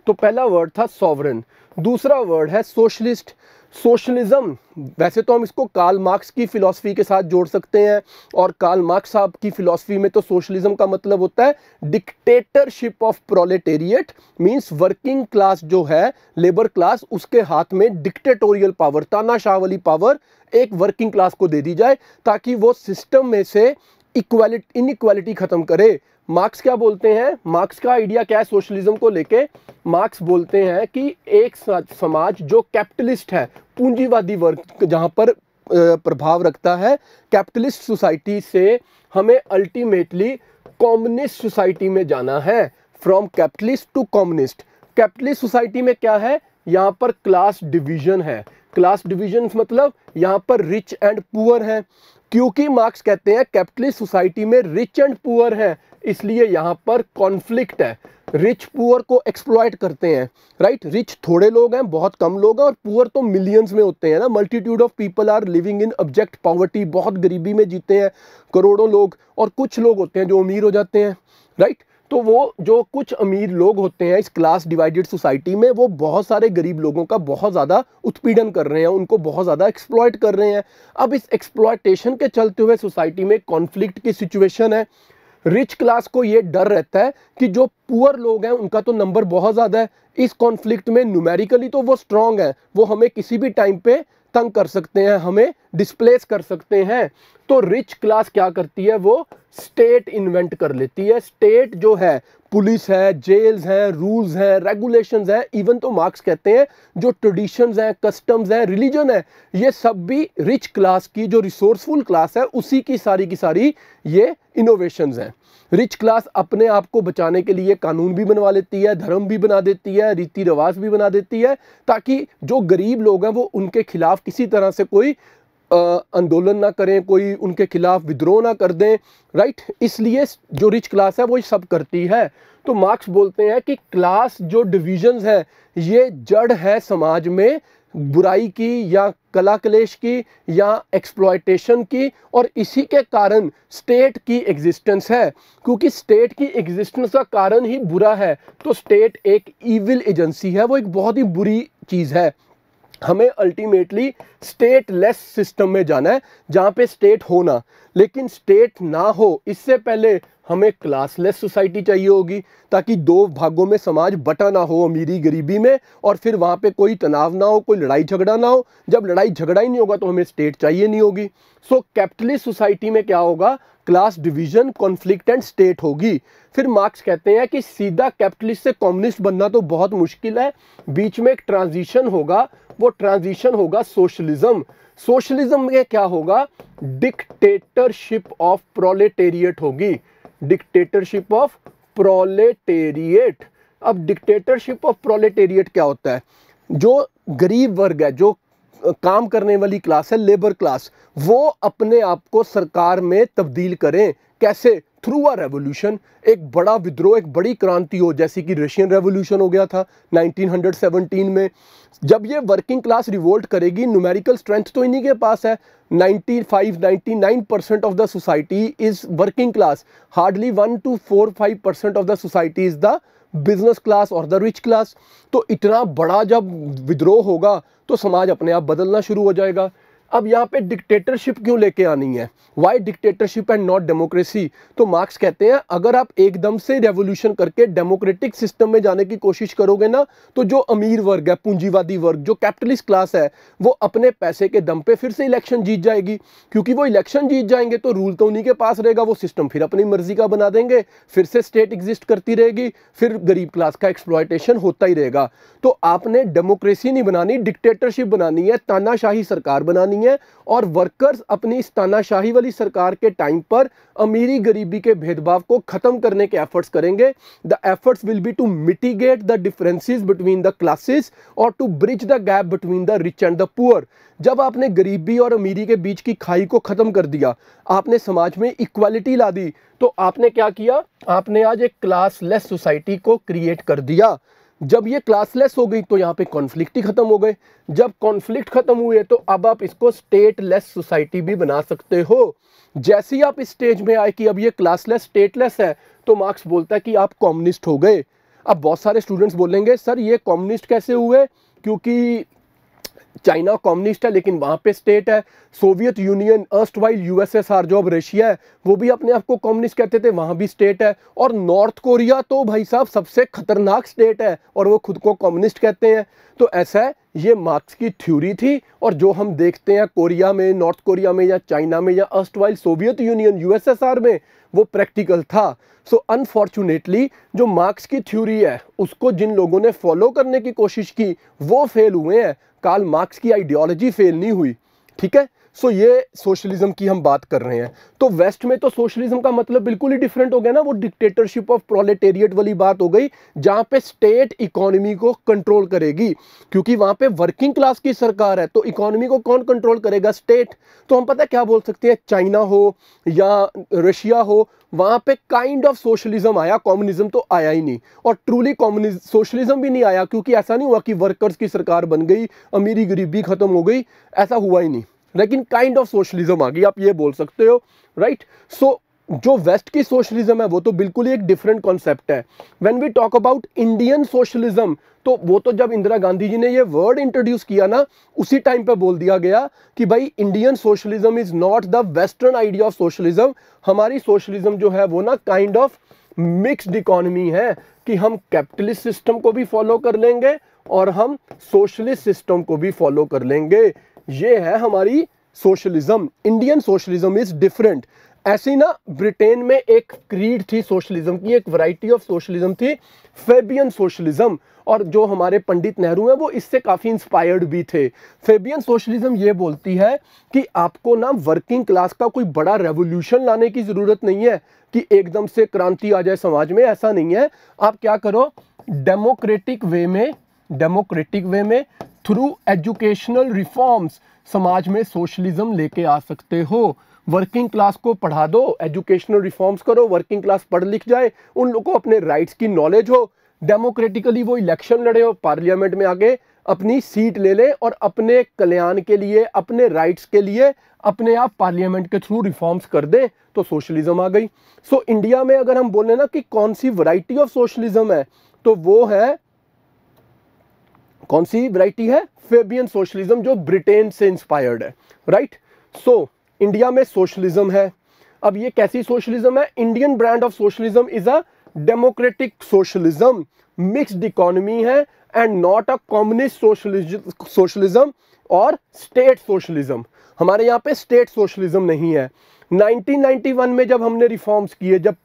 तो पहला वर्ड था सॉवरन दूसरा वर्ड है सोशलिस्ट सोशलिज़म वैसे तो हम इसको कार्ल मार्क्स की फ़िलासफ़ी के साथ जोड़ सकते हैं और कार्ल मार्क्स साहब की फ़िलासफ़ी में तो सोशलिज़म का मतलब होता है dictatorship of proletariat means working class जो है लेबर क्लास उसके हाथ में डिक्टेटोरियल पावर तानाशाह वाली पावर एक वर्किंग क्लास को दे दी जाए ताकि वो सिस्टम में से इक्वालिटी इनइक्वालिटी ख़त्म करे मार्क्स क्या बोलते हैं मार्क्स का आइडिया क्या है सोशलिज्म को लेके मार्क्स बोलते हैं कि एक समाज जो कैपिटलिस्ट है पूंजीवादी वर्ग जहां पर प्रभाव रखता है कैपिटलिस्ट सोसाइटी से हमें अल्टीमेटली कॉम्युनिस्ट सोसाइटी में जाना है from capitalist to communist capitalist society में क्या है यहाँ पर क्लास डिवीजन है क्लास डिवीजन मतलब यहाँ पर रिच एंड पुअर है क्योंकि मार्क्स कहते हैं कैपिटलिस्ट सोसाइटी में रिच एंड पुअर हैं इसलिए यहाँ पर कॉन्फ्लिक्ट है रिच पुअर को एक्सप्लॉयट करते हैं राइट रिच थोड़े लोग हैं बहुत कम लोग हैं और पुअर तो मिलियंस में होते हैं ना multitude of people are living in abject poverty बहुत गरीबी में जीते हैं करोड़ों लोग और कुछ लोग होते हैं जो अमीर हो जाते हैं राइट right? तो वो जो कुछ अमीर लोग होते हैं इस क्लास डिवाइडेड सोसाइटी में वो बहुत सारे गरीब लोगों का बहुत ज़्यादा उत्पीड़न कर रहे हैं उनको बहुत ज़्यादा एक्सप्लॉयट कर रहे हैं अब इस एक्सप्लॉयटेशन के चलते हुए सोसाइटी में कॉन्फ्लिक्ट की सिचुएशन है रिच क्लास को ये डर रहता है कि जो पुअर लोग हैं उनका तो नंबर बहुत ज़्यादा है इस कॉन्फ्लिक्ट में न्यूमेरिकली तो वो स्ट्रांग है वो हमें किसी भी टाइम पे तंग कर सकते हैं हमें डिस्प्लेस कर सकते हैं तो रिच क्लास क्या करती है वो स्टेट इन्वेंट कर लेती है स्टेट जो है पुलिस है जेल्स हैं रूल्स हैं रेगुलेशंस हैं इवन तो मार्क्स कहते हैं जो ट्रेडिशंस हैं कस्टम्स हैं रिलीजन है ये सब भी रिच क्लास की जो रिसोर्सफुल क्लास है उसी की सारी की सारी ये इनोवेशंस हैं रिच क्लास अपने आप को बचाने के लिए कानून भी बनवा लेती है धर्म भी बना देती है रीति रिवाज भी बना देती है ताकि जो गरीब लोग हैं वो उनके खिलाफ किसी तरह से कोई आंदोलन ना करें कोई उनके खिलाफ विद्रोह ना कर दें राइट इसलिए जो रिच क्लास है वो ये सब करती है तो मार्क्स बोलते हैं कि क्लास जो डिविजन्स हैं ये जड़ है समाज में बुराई की या कला कलेश की या एक्सप्लॉयटेशन की और इसी के कारण स्टेट की एग्जिस्टेंस है क्योंकि स्टेट की एग्जिस्टेंस का कारण ही बुरा है तो स्टेट एक ईविल एजेंसी है वो एक बहुत ही बुरी चीज़ है हमें अल्टीमेटली स्टेट लेस सिस्टम में जाना है जहाँ पे स्टेट होना लेकिन स्टेट ना हो इससे पहले हमें क्लासलेस सोसाइटी चाहिए होगी ताकि दो भागों में समाज बटा ना हो अमीरी गरीबी में और फिर वहाँ पे कोई तनाव ना हो कोई लड़ाई झगड़ा ना हो जब लड़ाई झगड़ा ही नहीं होगा तो हमें स्टेट चाहिए नहीं होगी सो कैपिटलिस्ट सोसाइटी में क्या होगा class division conflict and state होगी फिर मार्क्स कहते हैं कि सीधा कैपिटलिस्ट से कम्युनिस्ट बनना तो बहुत मुश्किल है बीच में एक ट्रांजिशन होगा वो ट्रांजिशन होगा सोशलिज्म सोशलिज्म में क्या होगा डिक्टेटरशिप ऑफ प्रोलेटेरिएट होगी डिक्टेटरशिप ऑफ प्रोलेटेरिएट अब डिक्टेटरशिप ऑफ प्रोलेटेरिएट क्या होता है जो गरीब वर्ग है जो काम करने वाली क्लास है लेबर क्लास वो अपने आप को सरकार में तब्दील करें कैसे थ्रू आ रेवोल्यूशन एक बड़ा विद्रोह एक बड़ी क्रांति हो जैसे कि रशियन रेवोल्यूशन हो गया था 1917 में जब ये वर्किंग क्लास रिवोल्ट करेगी न्यूमेरिकल स्ट्रेंथ तो इन्हीं के पास है 95 99 percent of the society is working class hardly one two four five percent of the society is the business class और द रिच क्लास तो इतना बड़ा जब विद्रोह होगा तो समाज अपने आप बदलना शुरू हो जाएगा अब यहाँ पे डिक्टेटरशिप क्यों लेके आनी है why dictatorship and not democracy तो मार्क्स कहते हैं अगर आप एकदम से रेवोल्यूशन करके डेमोक्रेटिक सिस्टम में जाने की कोशिश करोगे ना तो जो अमीर वर्ग है पूंजीवादी वर्ग जो कैपिटलिस्ट क्लास है वो अपने पैसे के दम पे फिर से इलेक्शन जीत जाएगी क्योंकि वो इलेक्शन जीत जाएंगे तो रूल तो उन्हीं के पास रहेगा वो सिस्टम फिर अपनी मर्जी का बना देंगे फिर से स्टेट एग्जिस्ट करती रहेगी फिर गरीब क्लास का एक्सप्लॉयटेशन होता ही रहेगा तो आपने डेमोक्रेसी नहीं बनानी डिक्टेटरशिप बनानी है तानाशाही सरकार बनानी बनी है और वर्कर्स अपनी इस तानाशाही वाली सरकार के टाइम पर अमीरी गरीबी के भेदभाव को ख़त्म करने के एफर्ट्स करेंगे the efforts will be to mitigate the differences between the classes और to bridge the gap between the rich and the poor जब आपने गरीबी और अमीरी के बीच की खाई को ख़त्म कर दिया आपने समाज में इक्वालिटी ला दी तो आपने क्या किया आपने आज एक क्लासलेस सोसाइटी को क्रिएट कर दिया जब ये क्लासलेस हो गई तो यहाँ पे कॉन्फ्लिक्ट ही खत्म हो गए जब कॉन्फ्लिक्ट खत्म हुए तो अब आप इसको स्टेटलेस सोसाइटी भी बना सकते हो जैसे ही आप इस स्टेज में आए कि अब ये क्लासलेस स्टेटलेस है तो मार्क्स बोलता है कि आप कम्युनिस्ट हो गए अब बहुत सारे स्टूडेंट्स बोलेंगे सर ये कम्युनिस्ट कैसे हुए क्योंकि चाइना कम्युनिस्ट है लेकिन वहाँ पे स्टेट है Soviet Union erstwhile U जो अब रशिया है वो भी अपने आप को कम्युनिस्ट कहते थे वहाँ भी स्टेट है और नॉर्थ कोरिया तो भाई साहब सबसे खतरनाक स्टेट है और वो खुद को कम्युनिस्ट कहते हैं तो ऐसा है ये मार्क्स की थ्योरी थी और जो हम देखते हैं कोरिया में नॉर्थ कोरिया में या चाइना में या erstwhile Soviet Union USSR में वो प्रैक्टिकल था सो so, अनफॉर्चुनेटली जो मार्क्स की थ्योरी है उसको जिन लोगों ने फॉलो करने की कोशिश की वो फेल हुए हैं कार्ल मार्क्स की आइडियोलॉजी फेल नहीं हुई ठीक है सो ये सोशलिज्म की हम बात कर रहे हैं तो वेस्ट में तो सोशलिज्म का मतलब बिल्कुल ही डिफरेंट हो गया ना वो डिक्टेटरशिप ऑफ प्रोलेटेरिएट वाली बात हो गई जहाँ पे स्टेट इकोनॉमी को कंट्रोल करेगी क्योंकि वहाँ पे वर्किंग क्लास की सरकार है तो इकोनॉमी को कौन कंट्रोल करेगा स्टेट तो हम पता क्या बोल सकते हैं चाइना हो या रशिया हो वहाँ पे काइंड ऑफ सोशलिज्म आया कॉम्युनिज्म तो आया ही नहीं और ट्रूली कॉम्युनिज सोशलिज्म भी नहीं आया क्योंकि ऐसा नहीं हुआ कि वर्कर्स की सरकार बन गई अमीरी गरीबी खत्म हो गई ऐसा हुआ ही नहीं लेकिन काइंड ऑफ सोशलिज्म आ गई आप ये बोल सकते हो राइट right? सो so, जो वेस्ट की सोशलिज्म है वो तो बिल्कुल ही एक डिफरेंट कॉन्सेप्ट है when we talk about Indian socialism तो वो तो जब इंदिरा गांधी जी ने ये वर्ड इंट्रोड्यूस किया ना उसी टाइम पे बोल दिया गया कि भाई Indian socialism is not the western idea of socialism हमारी सोशलिज्म जो है वो ना काइंड ऑफ मिक्सड इकोनमी है कि हम कैपिटलिस्ट सिस्टम को भी फॉलो कर लेंगे और हम सोशलिस्ट सिस्टम को भी फॉलो कर लेंगे ये है हमारी socialism Indian socialism is different ऐसी ना ब्रिटेन में एक क्रीड थी सोशलिज्म की एक वैरायटी ऑफ सोशलिज्म थी फेबियन सोशलिज्म और जो हमारे पंडित नेहरू हैं वो इससे काफ़ी इंस्पायर्ड भी थे फेबियन सोशलिज्म ये बोलती है कि आपको ना वर्किंग क्लास का कोई बड़ा रेवोल्यूशन लाने की ज़रूरत नहीं है कि एकदम से क्रांति आ जाए समाज में ऐसा नहीं है आप क्या करो डेमोक्रेटिक वे में डेमोक्रेटिक वे में थ्रू एजुकेशनल रिफॉर्म्स समाज में सोशलिज्म लेके आ सकते हो वर्किंग क्लास को पढ़ा दो एजुकेशनल रिफॉर्म्स करो वर्किंग क्लास पढ़ लिख जाए उन लोगों को अपने राइट्स की नॉलेज हो डेमोक्रेटिकली वो इलेक्शन लड़े हो पार्लियामेंट में आगे अपनी सीट ले ले और अपने कल्याण के लिए अपने राइट्स के लिए अपने आप पार्लियामेंट के थ्रू रिफॉर्म्स कर दें तो सोशलिज्म आ गई सो so, इंडिया में अगर हम बोलें ना कि कौन सी वराइटी ऑफ सोशलिज्म है तो वो है कौन सी वैरायटी है फेबियन सोशलिज्म जो ब्रिटेन से इंस्पायर्ड है राइट सो so, इंडिया में सोशलिज्म है अब ये कैसी सोशलिज्म है Indian brand of socialism is a democratic socialism mixed economy है and not a communist socialism और स्टेट सोशलिज्म हमारे यहाँ पे स्टेट सोशलिज्म नहीं है 1991 में जब हमने रिफॉर्म्स किए जब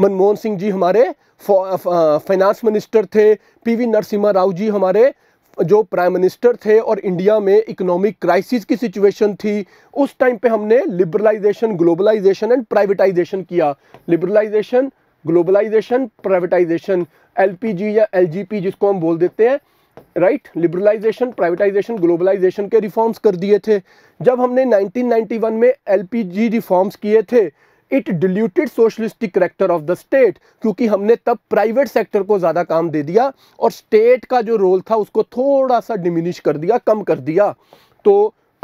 मनमोहन सिंह जी हमारे फाइनेंस मिनिस्टर uh, थे पीवी नरसिम्हा राव जी हमारे जो प्राइम मिनिस्टर थे और इंडिया में इकोनॉमिक क्राइसिस की सिचुएशन थी उस टाइम पे हमने लिबरलाइजेशन ग्लोबलाइजेशन एंड प्राइवेटाइजेशन किया लिबरलाइजेशन ग्लोबलाइजेशन प्राइवेटाइजेशन एलपीजी या एलजीपी जिसको हम बोल देते हैं राइट लिबरलाइजेशन प्राइवेटाइजेशन ग्लोबलाइजेशन के रिफॉर्म्स कर दिए थे जब हमने नाइनटीन में एल रिफॉर्म्स किए थे it diluted socialistic character of the state क्योंकि हमने तब प्राइवेट सेक्टर को ज़्यादा काम दे दिया और स्टेट का जो रोल था उसको थोड़ा सा डिमिनिश कर दिया कम कर दिया तो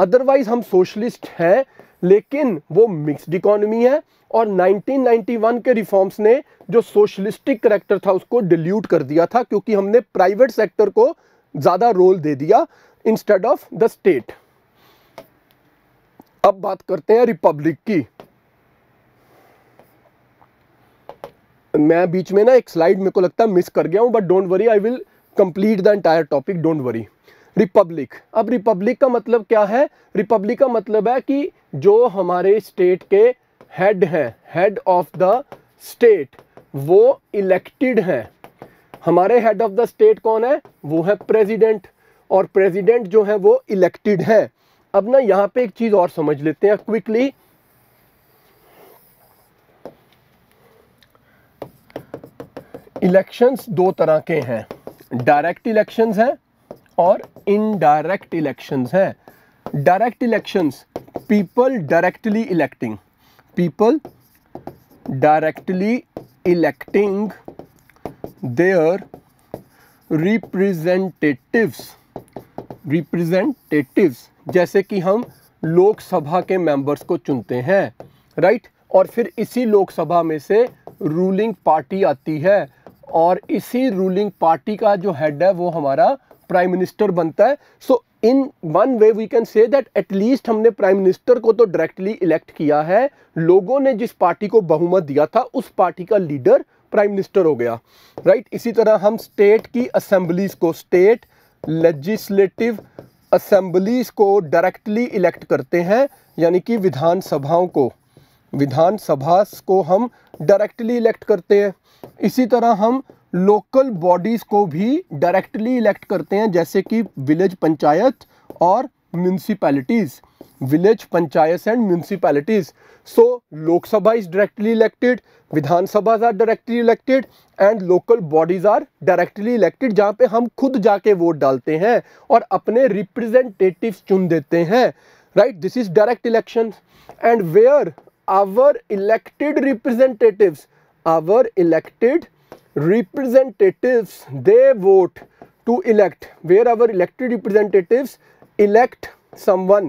अदरवाइज हम सोशलिस्ट हैं लेकिन वो मिक्सड इकोनॉमी है और 1991 के रिफॉर्म्स ने जो सोशलिस्टिक करेक्टर था उसको डिल्यूट कर दिया था क्योंकि हमने प्राइवेट सेक्टर को ज़्यादा रोल दे दिया इंस्टेड ऑफ द स्टेट अब बात करते हैं रिपब्लिक की मैं बीच में ना एक स्लाइड मेरे को लगता है मिस कर गया हूँ but don't worry I will complete the entire topic don't worry republic अब रिपब्लिक का मतलब क्या है रिपब्लिक का मतलब है कि जो हमारे स्टेट के हेड हैं हेड ऑफ द स्टेट वो इलेक्टेड हैं हमारे हेड ऑफ द स्टेट कौन है वो है प्रेसिडेंट और प्रेसिडेंट जो है वो इलेक्टेड है अब ना यहाँ पे एक चीज़ और समझ लेते हैं क्विकली इलेक्शंस दो तरह के हैं डायरेक्ट इलेक्शंस हैं और इनडायरेक्ट इलेक्शंस हैं direct elections people directly electing people directly electing their representatives representatives जैसे कि हम लोकसभा के मेंबर्स को चुनते हैं राइट और फिर इसी लोकसभा में से रूलिंग पार्टी आती है और इसी रूलिंग पार्टी का जो हेड है वो हमारा प्राइम मिनिस्टर बनता है so in one way we can say that at least हमने प्राइम मिनिस्टर को तो डायरेक्टली इलेक्ट किया है लोगों ने जिस पार्टी को बहुमत दिया था उस पार्टी का लीडर प्राइम मिनिस्टर हो गया राइट right? इसी तरह हम स्टेट की असेंबलीज को स्टेट लेजिस्लेटिव असेंबलीज को डायरेक्टली इलेक्ट करते हैं यानी कि विधानसभाओं को विधानसभा को हम डायरेक्टली इलेक्ट करते हैं इसी तरह हम लोकल बॉडीज़ को भी डायरेक्टली इलेक्ट करते हैं जैसे कि विलेज पंचायत और municipalities village panchayat and municipalities so Lok Sabha is directly elected Vidhan Sabha are directly elected and local bodies are directly elected जहाँ पे हम खुद जाके वोट डालते हैं और अपने रिप्रेजेंटेटिव चुन देते हैं right this is direct election and where our elected representatives our elected representatives they vote to elect where our elected representatives elect someone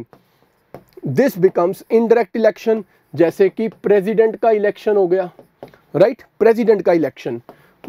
this becomes indirect election जैसे कि प्रेसिडेंट का इलेक्शन हो गया राइट right? प्रेसिडेंट का election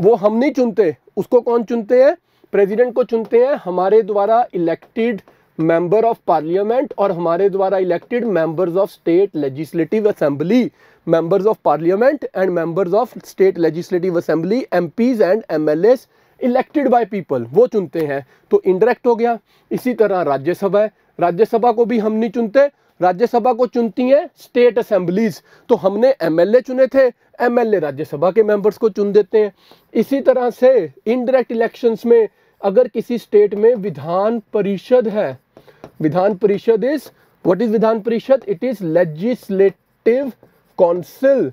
वो हम नहीं चुनते उसको कौन चुनते हैं प्रेसिडेंट को चुनते हैं हमारे द्वारा इलेक्टेड मेंबर ऑफ पार्लियामेंट और हमारे द्वारा elected members of state legislative assembly members of parliament and members of state legislative assembly MPs and MLAs elected by people वो चुनते हैं तो इनडायरेक्ट हो गया इसी तरह राज्यसभा है राज्यसभा को भी हम नहीं चुनते राज्यसभा को चुनती हैं स्टेट असेंबलीज तो हमने एमएलए चुने थे एमएलए राज्यसभा के मेंबर्स को चुन देते हैं इसी तरह से इनडायरेक्ट इलेक्शंस में अगर किसी स्टेट में विधान परिषद है विधान परिषद इज व्हाट इज विधान परिषद इट इज लेजिस्लेटिव काउंसिल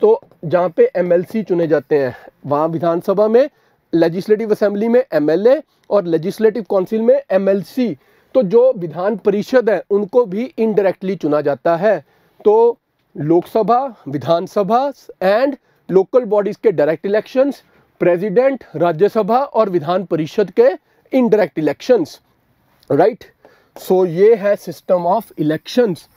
तो जहां पे एमएलसी चुने जाते हैं वहां विधानसभा में लेजिस्लेटिव असेंबली में एमएलए और लेजिस्लेटिव काउंसिल में एमएलसी तो जो विधान परिषद है उनको भी इनडायरेक्टली चुना जाता है तो Lok Sabha Vidhan Sabha and local bodies के डायरेक्ट इलेक्शंस प्रेसिडेंट राज्यसभा और विधान परिषद के indirect elections right so so, ये है सिस्टम ऑफ इलेक्शंस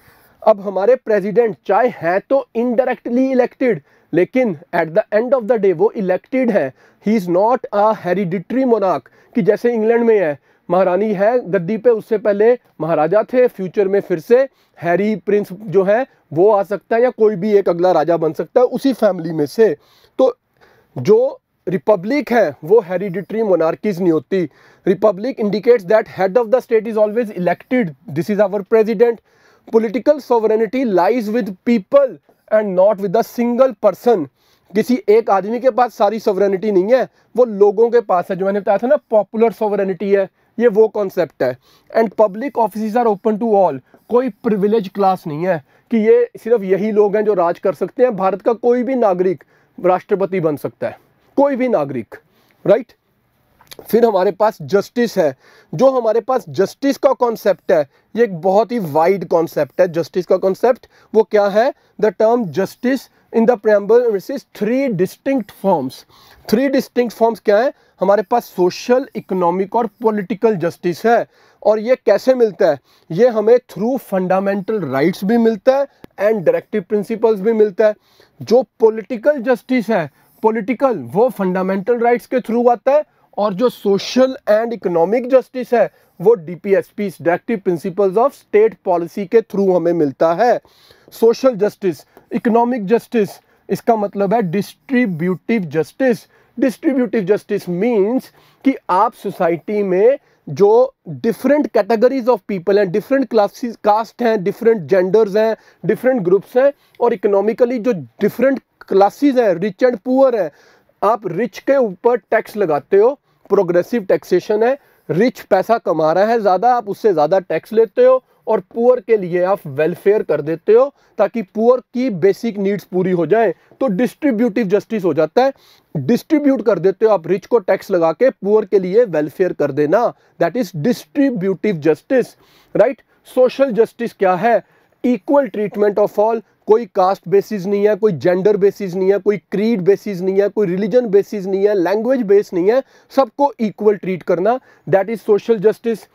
अब हमारे प्रेसिडेंट चाहे हैं तो इनडायरेक्टली इलेक्टेड लेकिन at the end of the day वो इलेक्टेड है ही इज़ नॉट अ हेरिडिट्री मोनाक कि जैसे इंग्लैंड में है महारानी है गद्दी पे उससे पहले महाराजा थे फ्यूचर में फिर से हैरी प्रिंस जो है वो आ सकता है या कोई भी एक अगला राजा बन सकता है उसी फैमिली में से तो जो रिपब्लिक है वो हेरिडिटरी मोनार्कीज नहीं होती republic indicates that head of the state is always elected this is our president political sovereignty lies with people and not with a single person किसी एक आदमी के पास सारी सोवरेनिटी नहीं है वो लोगों के पास है जो मैंने बताया था ना पॉपुलर सोवरेनिटी है ये वो कॉन्सेप्ट है and public office are open to all कोई प्रिविलेज क्लास नहीं है कि ये सिर्फ यही लोग हैं जो राज कर सकते हैं भारत का कोई भी नागरिक राष्ट्रपति बन सकता है कोई भी नागरिक राइट फिर हमारे पास जस्टिस है जो हमारे पास जस्टिस का कॉन्सेप्ट है ये एक बहुत ही वाइड कॉन्सेप्ट है जस्टिस का कॉन्सेप्ट वो क्या है the term justice in the preamble three distinct forms three distinct forms क्या है हमारे पास सोशल इकोनॉमिक और पॉलिटिकल जस्टिस है और ये कैसे मिलता है ये हमें थ्रू फंडामेंटल राइट्स भी मिलता है एंड डायरेक्टिव प्रिंसिपल्स भी मिलता है जो पॉलिटिकल जस्टिस है पॉलिटिकल वो फंडामेंटल राइट्स के थ्रू आता है और जो सोशल एंड इकोनॉमिक जस्टिस है वो DPSP directive principles of state policy के थ्रू हमें मिलता है सोशल जस्टिस इकोनॉमिक जस्टिस इसका मतलब है distributive justice distributive justice means कि आप सोसाइटी में जो डिफरेंट कैटेगरीज ऑफ पीपल हैं डिफरेंट क्लासेस कास्ट हैं डिफरेंट जेंडर्स हैं डिफरेंट ग्रुप्स हैं और इकोनॉमिकली जो डिफरेंट क्लासेस है रिच एंड पुअर है आप रिच के ऊपर टैक्स लगाते हो प्रोग्रेसिव टैक्सेशन है रिच पैसा कमा रहा है ज़्यादा आप उससे ज़्यादा टैक्स लेते हो और पुअर के लिए आप वेलफेयर कर देते हो ताकि पुअर की बेसिक नीड्स पूरी हो जाए तो डिस्ट्रीब्यूटिव जस्टिस हो जाता है डिस्ट्रीब्यूट कर देते हो आप रिच को टैक्स लगा के पुअर के लिए वेलफेयर कर देना that is distributive justice right social justice क्या है इक्वल ट्रीटमेंट ऑफ ऑल कोई कास्ट बेसिस नहीं है कोई जेंडर बेसिस नहीं है कोई क्रीड बेसिस नहीं है कोई रिलीजन बेसिस नहीं है लैंग्वेज बेस नहीं है सबको इक्वल ट्रीट करना that is social justice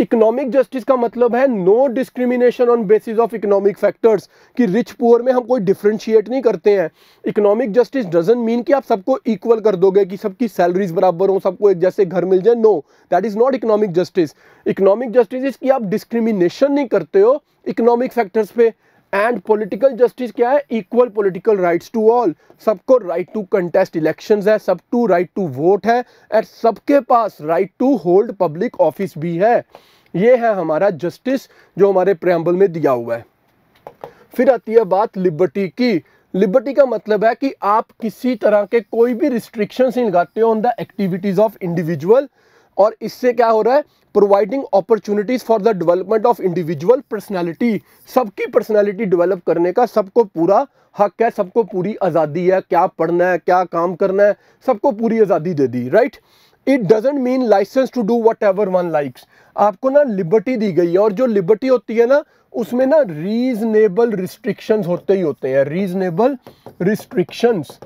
economic justice का मतलब है no discrimination on basis of economic factors कि रिच पुअर में हम कोई डिफ्रेंशिएट नहीं करते हैं इकोनॉमिक जस्टिस डजेंट मीन कि आप सबको इक्वल कर दोगे कि सबकी सैलरीज बराबर हो सबको एक जैसे घर मिल जाए no that is not economic justice economic justice is कि आप डिस्क्रिमिनेशन नहीं करते हो इकोनॉमिक फैक्टर्स पे एंड पॉलिटिकल जस्टिस क्या है equal political rights to all सबको राइट टू कंटेस्ट इलेक्शंस है सब टू राइट टू वोट है एंड सबके पास right to hold public office भी है ये है हमारा जस्टिस जो हमारे प्रेम्बल में दिया हुआ है फिर आती है बात लिबर्टी की लिबर्टी का मतलब है कि आप किसी तरह के कोई भी रिस्ट्रिक्शंस नहीं लगाते हो on the activities of individual और इससे क्या हो रहा है providing opportunities for the development of individual personality सबकी पर्सनैलिटी डेवलप करने का सबको पूरा हक है सबको पूरी आज़ादी है क्या पढ़ना है क्या काम करना है सबको पूरी आज़ादी दे दी right it doesn't mean licence to do whatever one likes आपको ना लिबर्टी दी गई है और जो लिबर्टी होती है ना उसमें ना रीजनेबल रिस्ट्रिक्शंस होते ही होते हैं रीजनेबल रिस्ट्रिक्शंस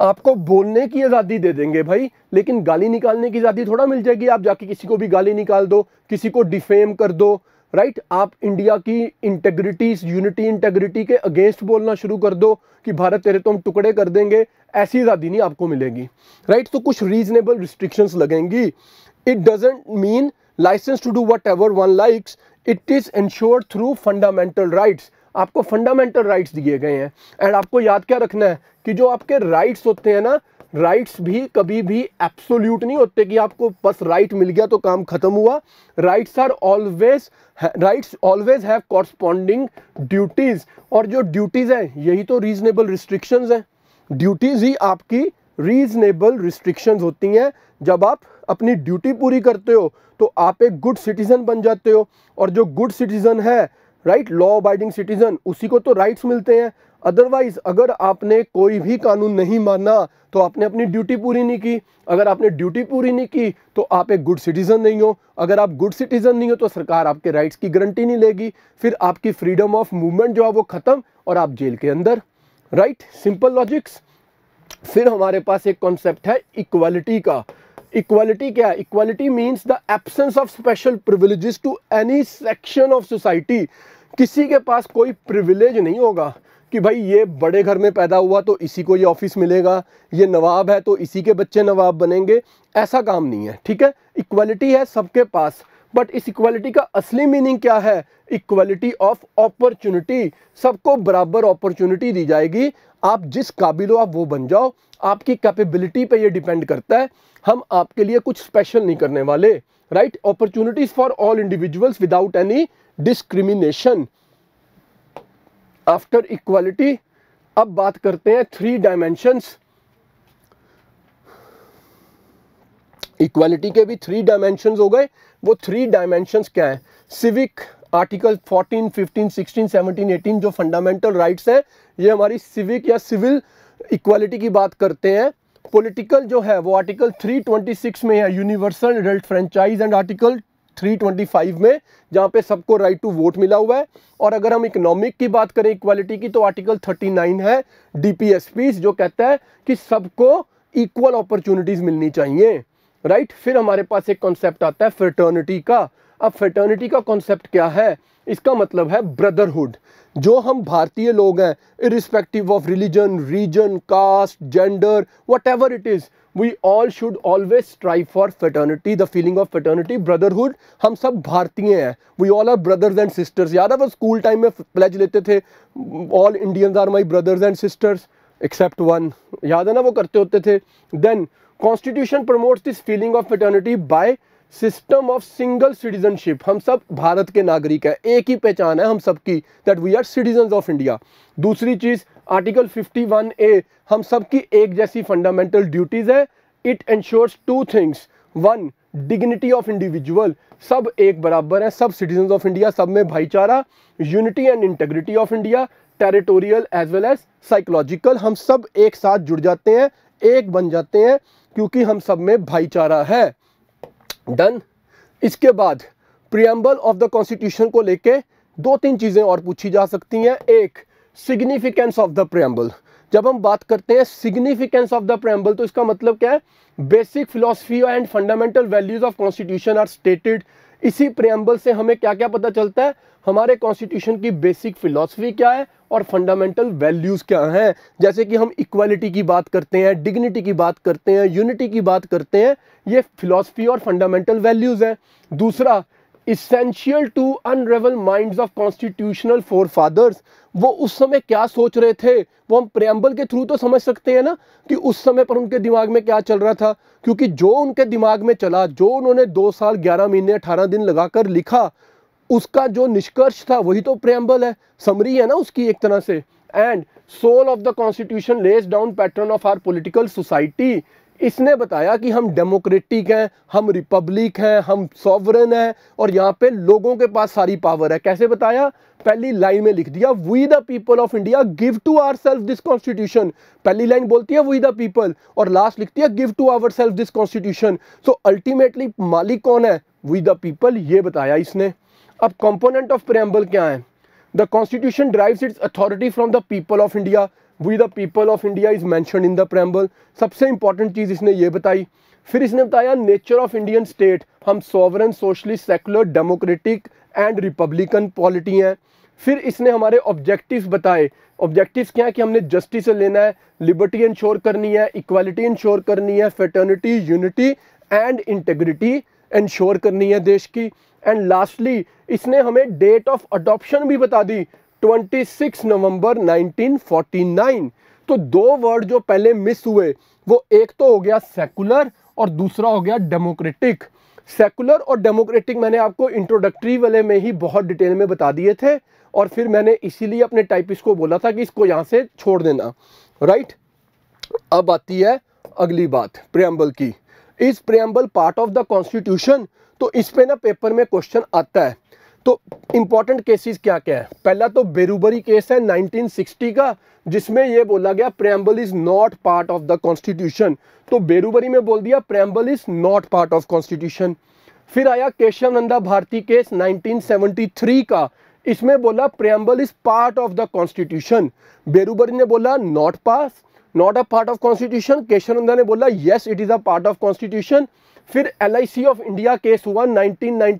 आपको बोलने की आज़ादी दे देंगे भाई लेकिन गाली निकालने की आज़ादी थोड़ा मिल जाएगी आप जाके किसी को भी गाली निकाल दो किसी को डिफेम कर दो राइट आप इंडिया की इंटेग्रिटी यूनिटी इंटेग्रिटी के अगेंस्ट बोलना शुरू कर दो कि भारत तेरे तो हम टुकड़े कर देंगे ऐसी आज़ादी नहीं आपको मिलेगी राइट तो कुछ रीजनेबल रिस्ट्रिक्शंस लगेंगी it doesn't mean licence to do whatever one likes it is ensure through fundamental rights आपको फंडामेंटल राइट्स दिए गए हैं एंड आपको याद क्या रखना है कि जो आपके राइट्स होते हैं ना राइट्स भी कभी भी एब्सोल्यूट नहीं होते कि आपको बस राइट मिल गया तो काम खत्म हुआ rights are always rights always have corresponding duties और जो ड्यूटीज़ हैं यही तो रीजनेबल रिस्ट्रिक्शंस हैं ड्यूटीज़ ही आपकी रीजनेबल रिस्ट्रिक्शंस होती हैं जब आप अपनी ड्यूटी पूरी करते हो तो आप एक गुड सिटीज़न बन जाते हो और जो गुड सिटीज़न है राइट लॉ अबाइडिंग सिटीजन उसी को तो राइट्स मिलते हैं अदरवाइज अगर आपने कोई भी कानून नहीं माना तो आपने अपनी ड्यूटी पूरी नहीं की अगर आपने ड्यूटी पूरी नहीं की तो आप एक गुड सिटीज़न नहीं हो अगर आप गुड सिटीज़न नहीं हो तो सरकार आपके राइट्स की गारंटी नहीं लेगी फिर आपकी फ्रीडम ऑफ मूवमेंट जो है वो ख़त्म और आप जेल के अंदर राइट सिंपल लॉजिक्स फिर हमारे पास एक कॉन्सेप्ट है इक्वालिटी का इक्वालिटी क्या है equality means the absence of special privileges to any section of society किसी के पास कोई प्रिविलेज नहीं होगा कि भाई ये बड़े घर में पैदा हुआ तो इसी को ये ऑफिस मिलेगा ये नवाब है तो इसी के बच्चे नवाब बनेंगे ऐसा काम नहीं है ठीक है इक्वालिटी है सबके पास बट इस इक्वालिटी का असली मीनिंग क्या है इक्वालिटी ऑफ अपॉर्चुनिटी सबको बराबर अपॉर्चुनिटी दी जाएगी आप जिस काबिल हो आप वो बन जाओ आपकी कैपेबिलिटी पे ये डिपेंड करता है हम आपके लिए कुछ स्पेशल नहीं करने वाले right opportunities for all individuals without any discrimination after equality अब बात करते हैं थ्री डायमेंशंस इक्वालिटी के भी थ्री डायमेंशंस हो गए वो थ्री डायमेंशंस क्या है सिविक आर्टिकल 14, 15, 16, 17, 18 जो फंडामेंटल राइट्स हैं ये हमारी सिविक या सिविल इक्वालिटी की बात करते हैं पॉलिटिकल जो है वो आर्टिकल 326 में है universal adult franchise and article 325 में जहाँ पे सबको राइट टू वोट मिला हुआ है और अगर हम इकोनॉमिक की बात करें इक्वालिटी की तो आर्टिकल 39 है डी जो कहता है कि सबको इक्वल अपॉर्चुनिटीज़ मिलनी चाहिए राइट right? फिर हमारे पास एक कॉन्सेप्ट आता है फ्रेटर्निटी का अब फेटर्निटी का कॉन्सेप्ट क्या है इसका मतलब है ब्रदरहुड जो हम भारतीय लोग हैं irrespective of religion region caste gender whatever it is we all should always strive for fraternity the feeling of fraternity brotherhood हम सब भारतीय हैं वी ऑल आर ब्रदर्स एंड सिस्टर्स याद है वो स्कूल टाइम में प्लेज लेते थे all Indians are my brothers and sisters except one याद है ना वो करते होते थे then constitution promotes this feeling of fraternity by system of single citizenship हम सब भारत के नागरिक हैं एक ही पहचान है हम सबकी that we are citizen of India दूसरी चीज़ आर्टिकल 51 ए हम सबकी एक जैसी फंडामेंटल ड्यूटीज़ है it ensures two things one dignity of individual सब एक बराबर है सब सिटीजन ऑफ इंडिया सब में भाईचारा unity and integrity of India territorial as well as psychological हम सब एक साथ जुड़ जाते हैं एक बन जाते हैं क्योंकि हम सब में भाईचारा है डन इसके बाद प्रियम्बल ऑफ द कॉन्स्टिट्यूशन को लेके दो तीन चीज़ें और पूछी जा सकती हैं एक सिग्निफिकेंस ऑफ द प्रियम्बल जब हम बात करते हैं सिग्निफिकेंस ऑफ द प्रियम्बल तो इसका मतलब क्या है basic philosophy and fundamental values of constitution are stated इसी प्रियम्बल से हमें क्या क्या पता चलता है हमारे कॉन्स्टिट्यूशन की बेसिक फिलॉसफी क्या है और फंडामेंटल वैल्यूज़ क्या हैं जैसे कि हम इक्वालिटी की बात करते हैं डिग्निटी की बात करते हैं यूनिटी की बात करते हैं ये फिलॉसफी और फंडामेंटल वैल्यूज़ हैं दूसरा essential to unravel mind of constitutional forefathers वो उस समय क्या सोच रहे थे वो हम प्रेम्बल के थ्रू तो समझ सकते हैं ना कि उस समय पर उनके दिमाग में क्या चल रहा था क्योंकि जो उनके दिमाग में चला जो उन्होंने दो साल ग्यारह महीने अठारह दिन लगाकर लिखा उसका जो निष्कर्ष था वही तो प्रेम्बल है समरी है ना उसकी एक तरह से and soul of the constitution lays down pattern of our political society इसने बताया कि हम डेमोक्रेटिक हैं हम रिपब्लिक हैं हम सॉवरन हैं और यहाँ पे लोगों के पास सारी पावर है कैसे बताया पहली लाइन में लिख दिया we the people of India give to our self this constitution पहली लाइन बोलती है वी द पीपल और लास्ट लिखती है give to our self this constitution so ultimately मालिक कौन है वी द पीपल ये बताया इसने अब कॉम्पोनेंट ऑफ प्रेम्बल क्या है the constitution derives its authority from the people of India we the people of India is mentioned in the preamble सबसे इंपॉर्टेंट चीज़ इसने ये बताई फिर इसने बताया नेचर ऑफ इंडियन स्टेट हम sovereign socialist secular democratic and republican polity हैं फिर इसने हमारे ऑब्जेक्टिव्स बताए ऑब्जेक्टिव्स क्या है कि हमने जस्टिस लेना है लिबर्टी इंश्योर करनी है इक्वालिटी इंश्योर करनी है fraternity unity and integrity ensure करनी है देश की एंड लास्टली इसने हमें डेट ऑफ अडोप्शन भी बता दी 26 नवंबर 1949 तो दो वर्ड जो पहले मिस हुए वो एक तो हो गया सेकुलर और दूसरा हो गया डेमोक्रेटिक सेकुलर और डेमोक्रेटिक मैंने आपको इंट्रोडक्टरी वाले में ही बहुत डिटेल में बता दिए थे और फिर मैंने इसीलिए अपने टाइपिस्ट को बोला था कि इसको यहाँ से छोड़ देना राइट अब आती है अगली बात प्रियम्बल की इस preamble part of the constitution तो इस पे ना पेपर में क्वेश्चन आता है तो इम्पॉर्टेंट केसेस क्या क्या है पहला तो बेरूबरी केस है 1960 का जिसमें यह बोला गया preamble is not part of the constitution तो बेरूबरी में बोल दिया preamble is not part of constitution फिर आया केशव नंदा भारती केस 1973 का इसमें बोला preamble is part of the constitution Berubari ने बोला not pass not a part of constitution Keshav Nanda ने बोला yes it is a part of constitution फिर एल ऑफ इंडिया केस हुआ नाइनटीन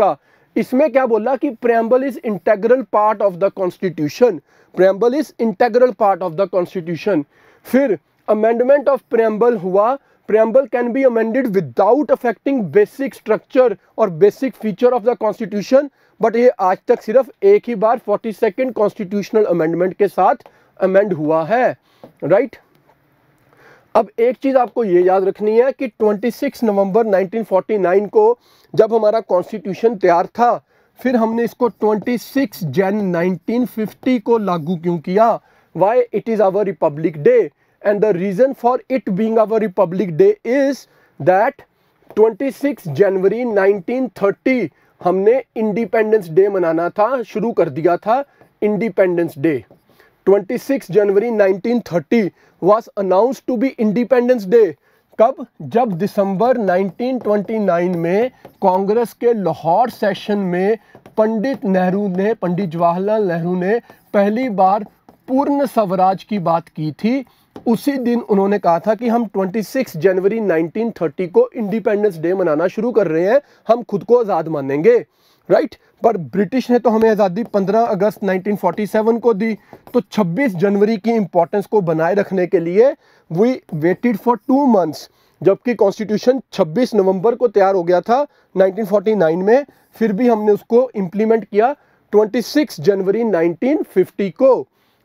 का इसमें क्या बोला कि preamble is integral part of the constitution preamble is integral part of the constitution फिर अमेंडमेंट ऑफ प्रैम्बल हुआ preamble can be amended without affecting basic structure और basic feature of the constitution but ये आज तक सिर्फ एक ही बार फोर्टी सेकेंड कॉन्स्टिट्यूशनल अमेंडमेंट के साथ अमेंड हुआ है राइट right? अब एक चीज़ आपको ये याद रखनी है कि 26 नवंबर 1949 को जब हमारा कॉन्स्टिट्यूशन तैयार था फिर हमने इसको 26 जन 1950 को लागू क्यों किया why it is our republic day and the reason for it being our republic day is that 26 जनवरी 1930 हमने इंडिपेंडेंस डे मनाना था शुरू कर दिया था इंडिपेंडेंस डे 26 जनवरी 1930 was announce to be independence day कब जब दिसंबर 1929 में कांग्रेस के लाहौर सेशन में पंडित नेहरू ने पंडित जवाहरलाल नेहरू ने पहली बार पूर्ण स्वराज की बात की थी उसी दिन उन्होंने कहा था कि हम 26 जनवरी 1930 को इंडिपेंडेंस डे मनाना शुरू कर रहे हैं हम खुद को आज़ाद मानेंगे राइट पर ब्रिटिश ने तो हमें आज़ादी 15 अगस्त 1947 को दी तो 26 जनवरी की इम्पोर्टेंस को बनाए रखने के लिए we waited for two months जबकि कॉन्स्टिट्यूशन 26 नवंबर को तैयार हो गया था 1949 में फिर भी हमने उसको इम्प्लीमेंट किया 26 जनवरी 1950 को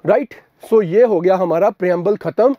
राइट right? सो so ये हो गया हमारा प्रियम्बल ख़त्म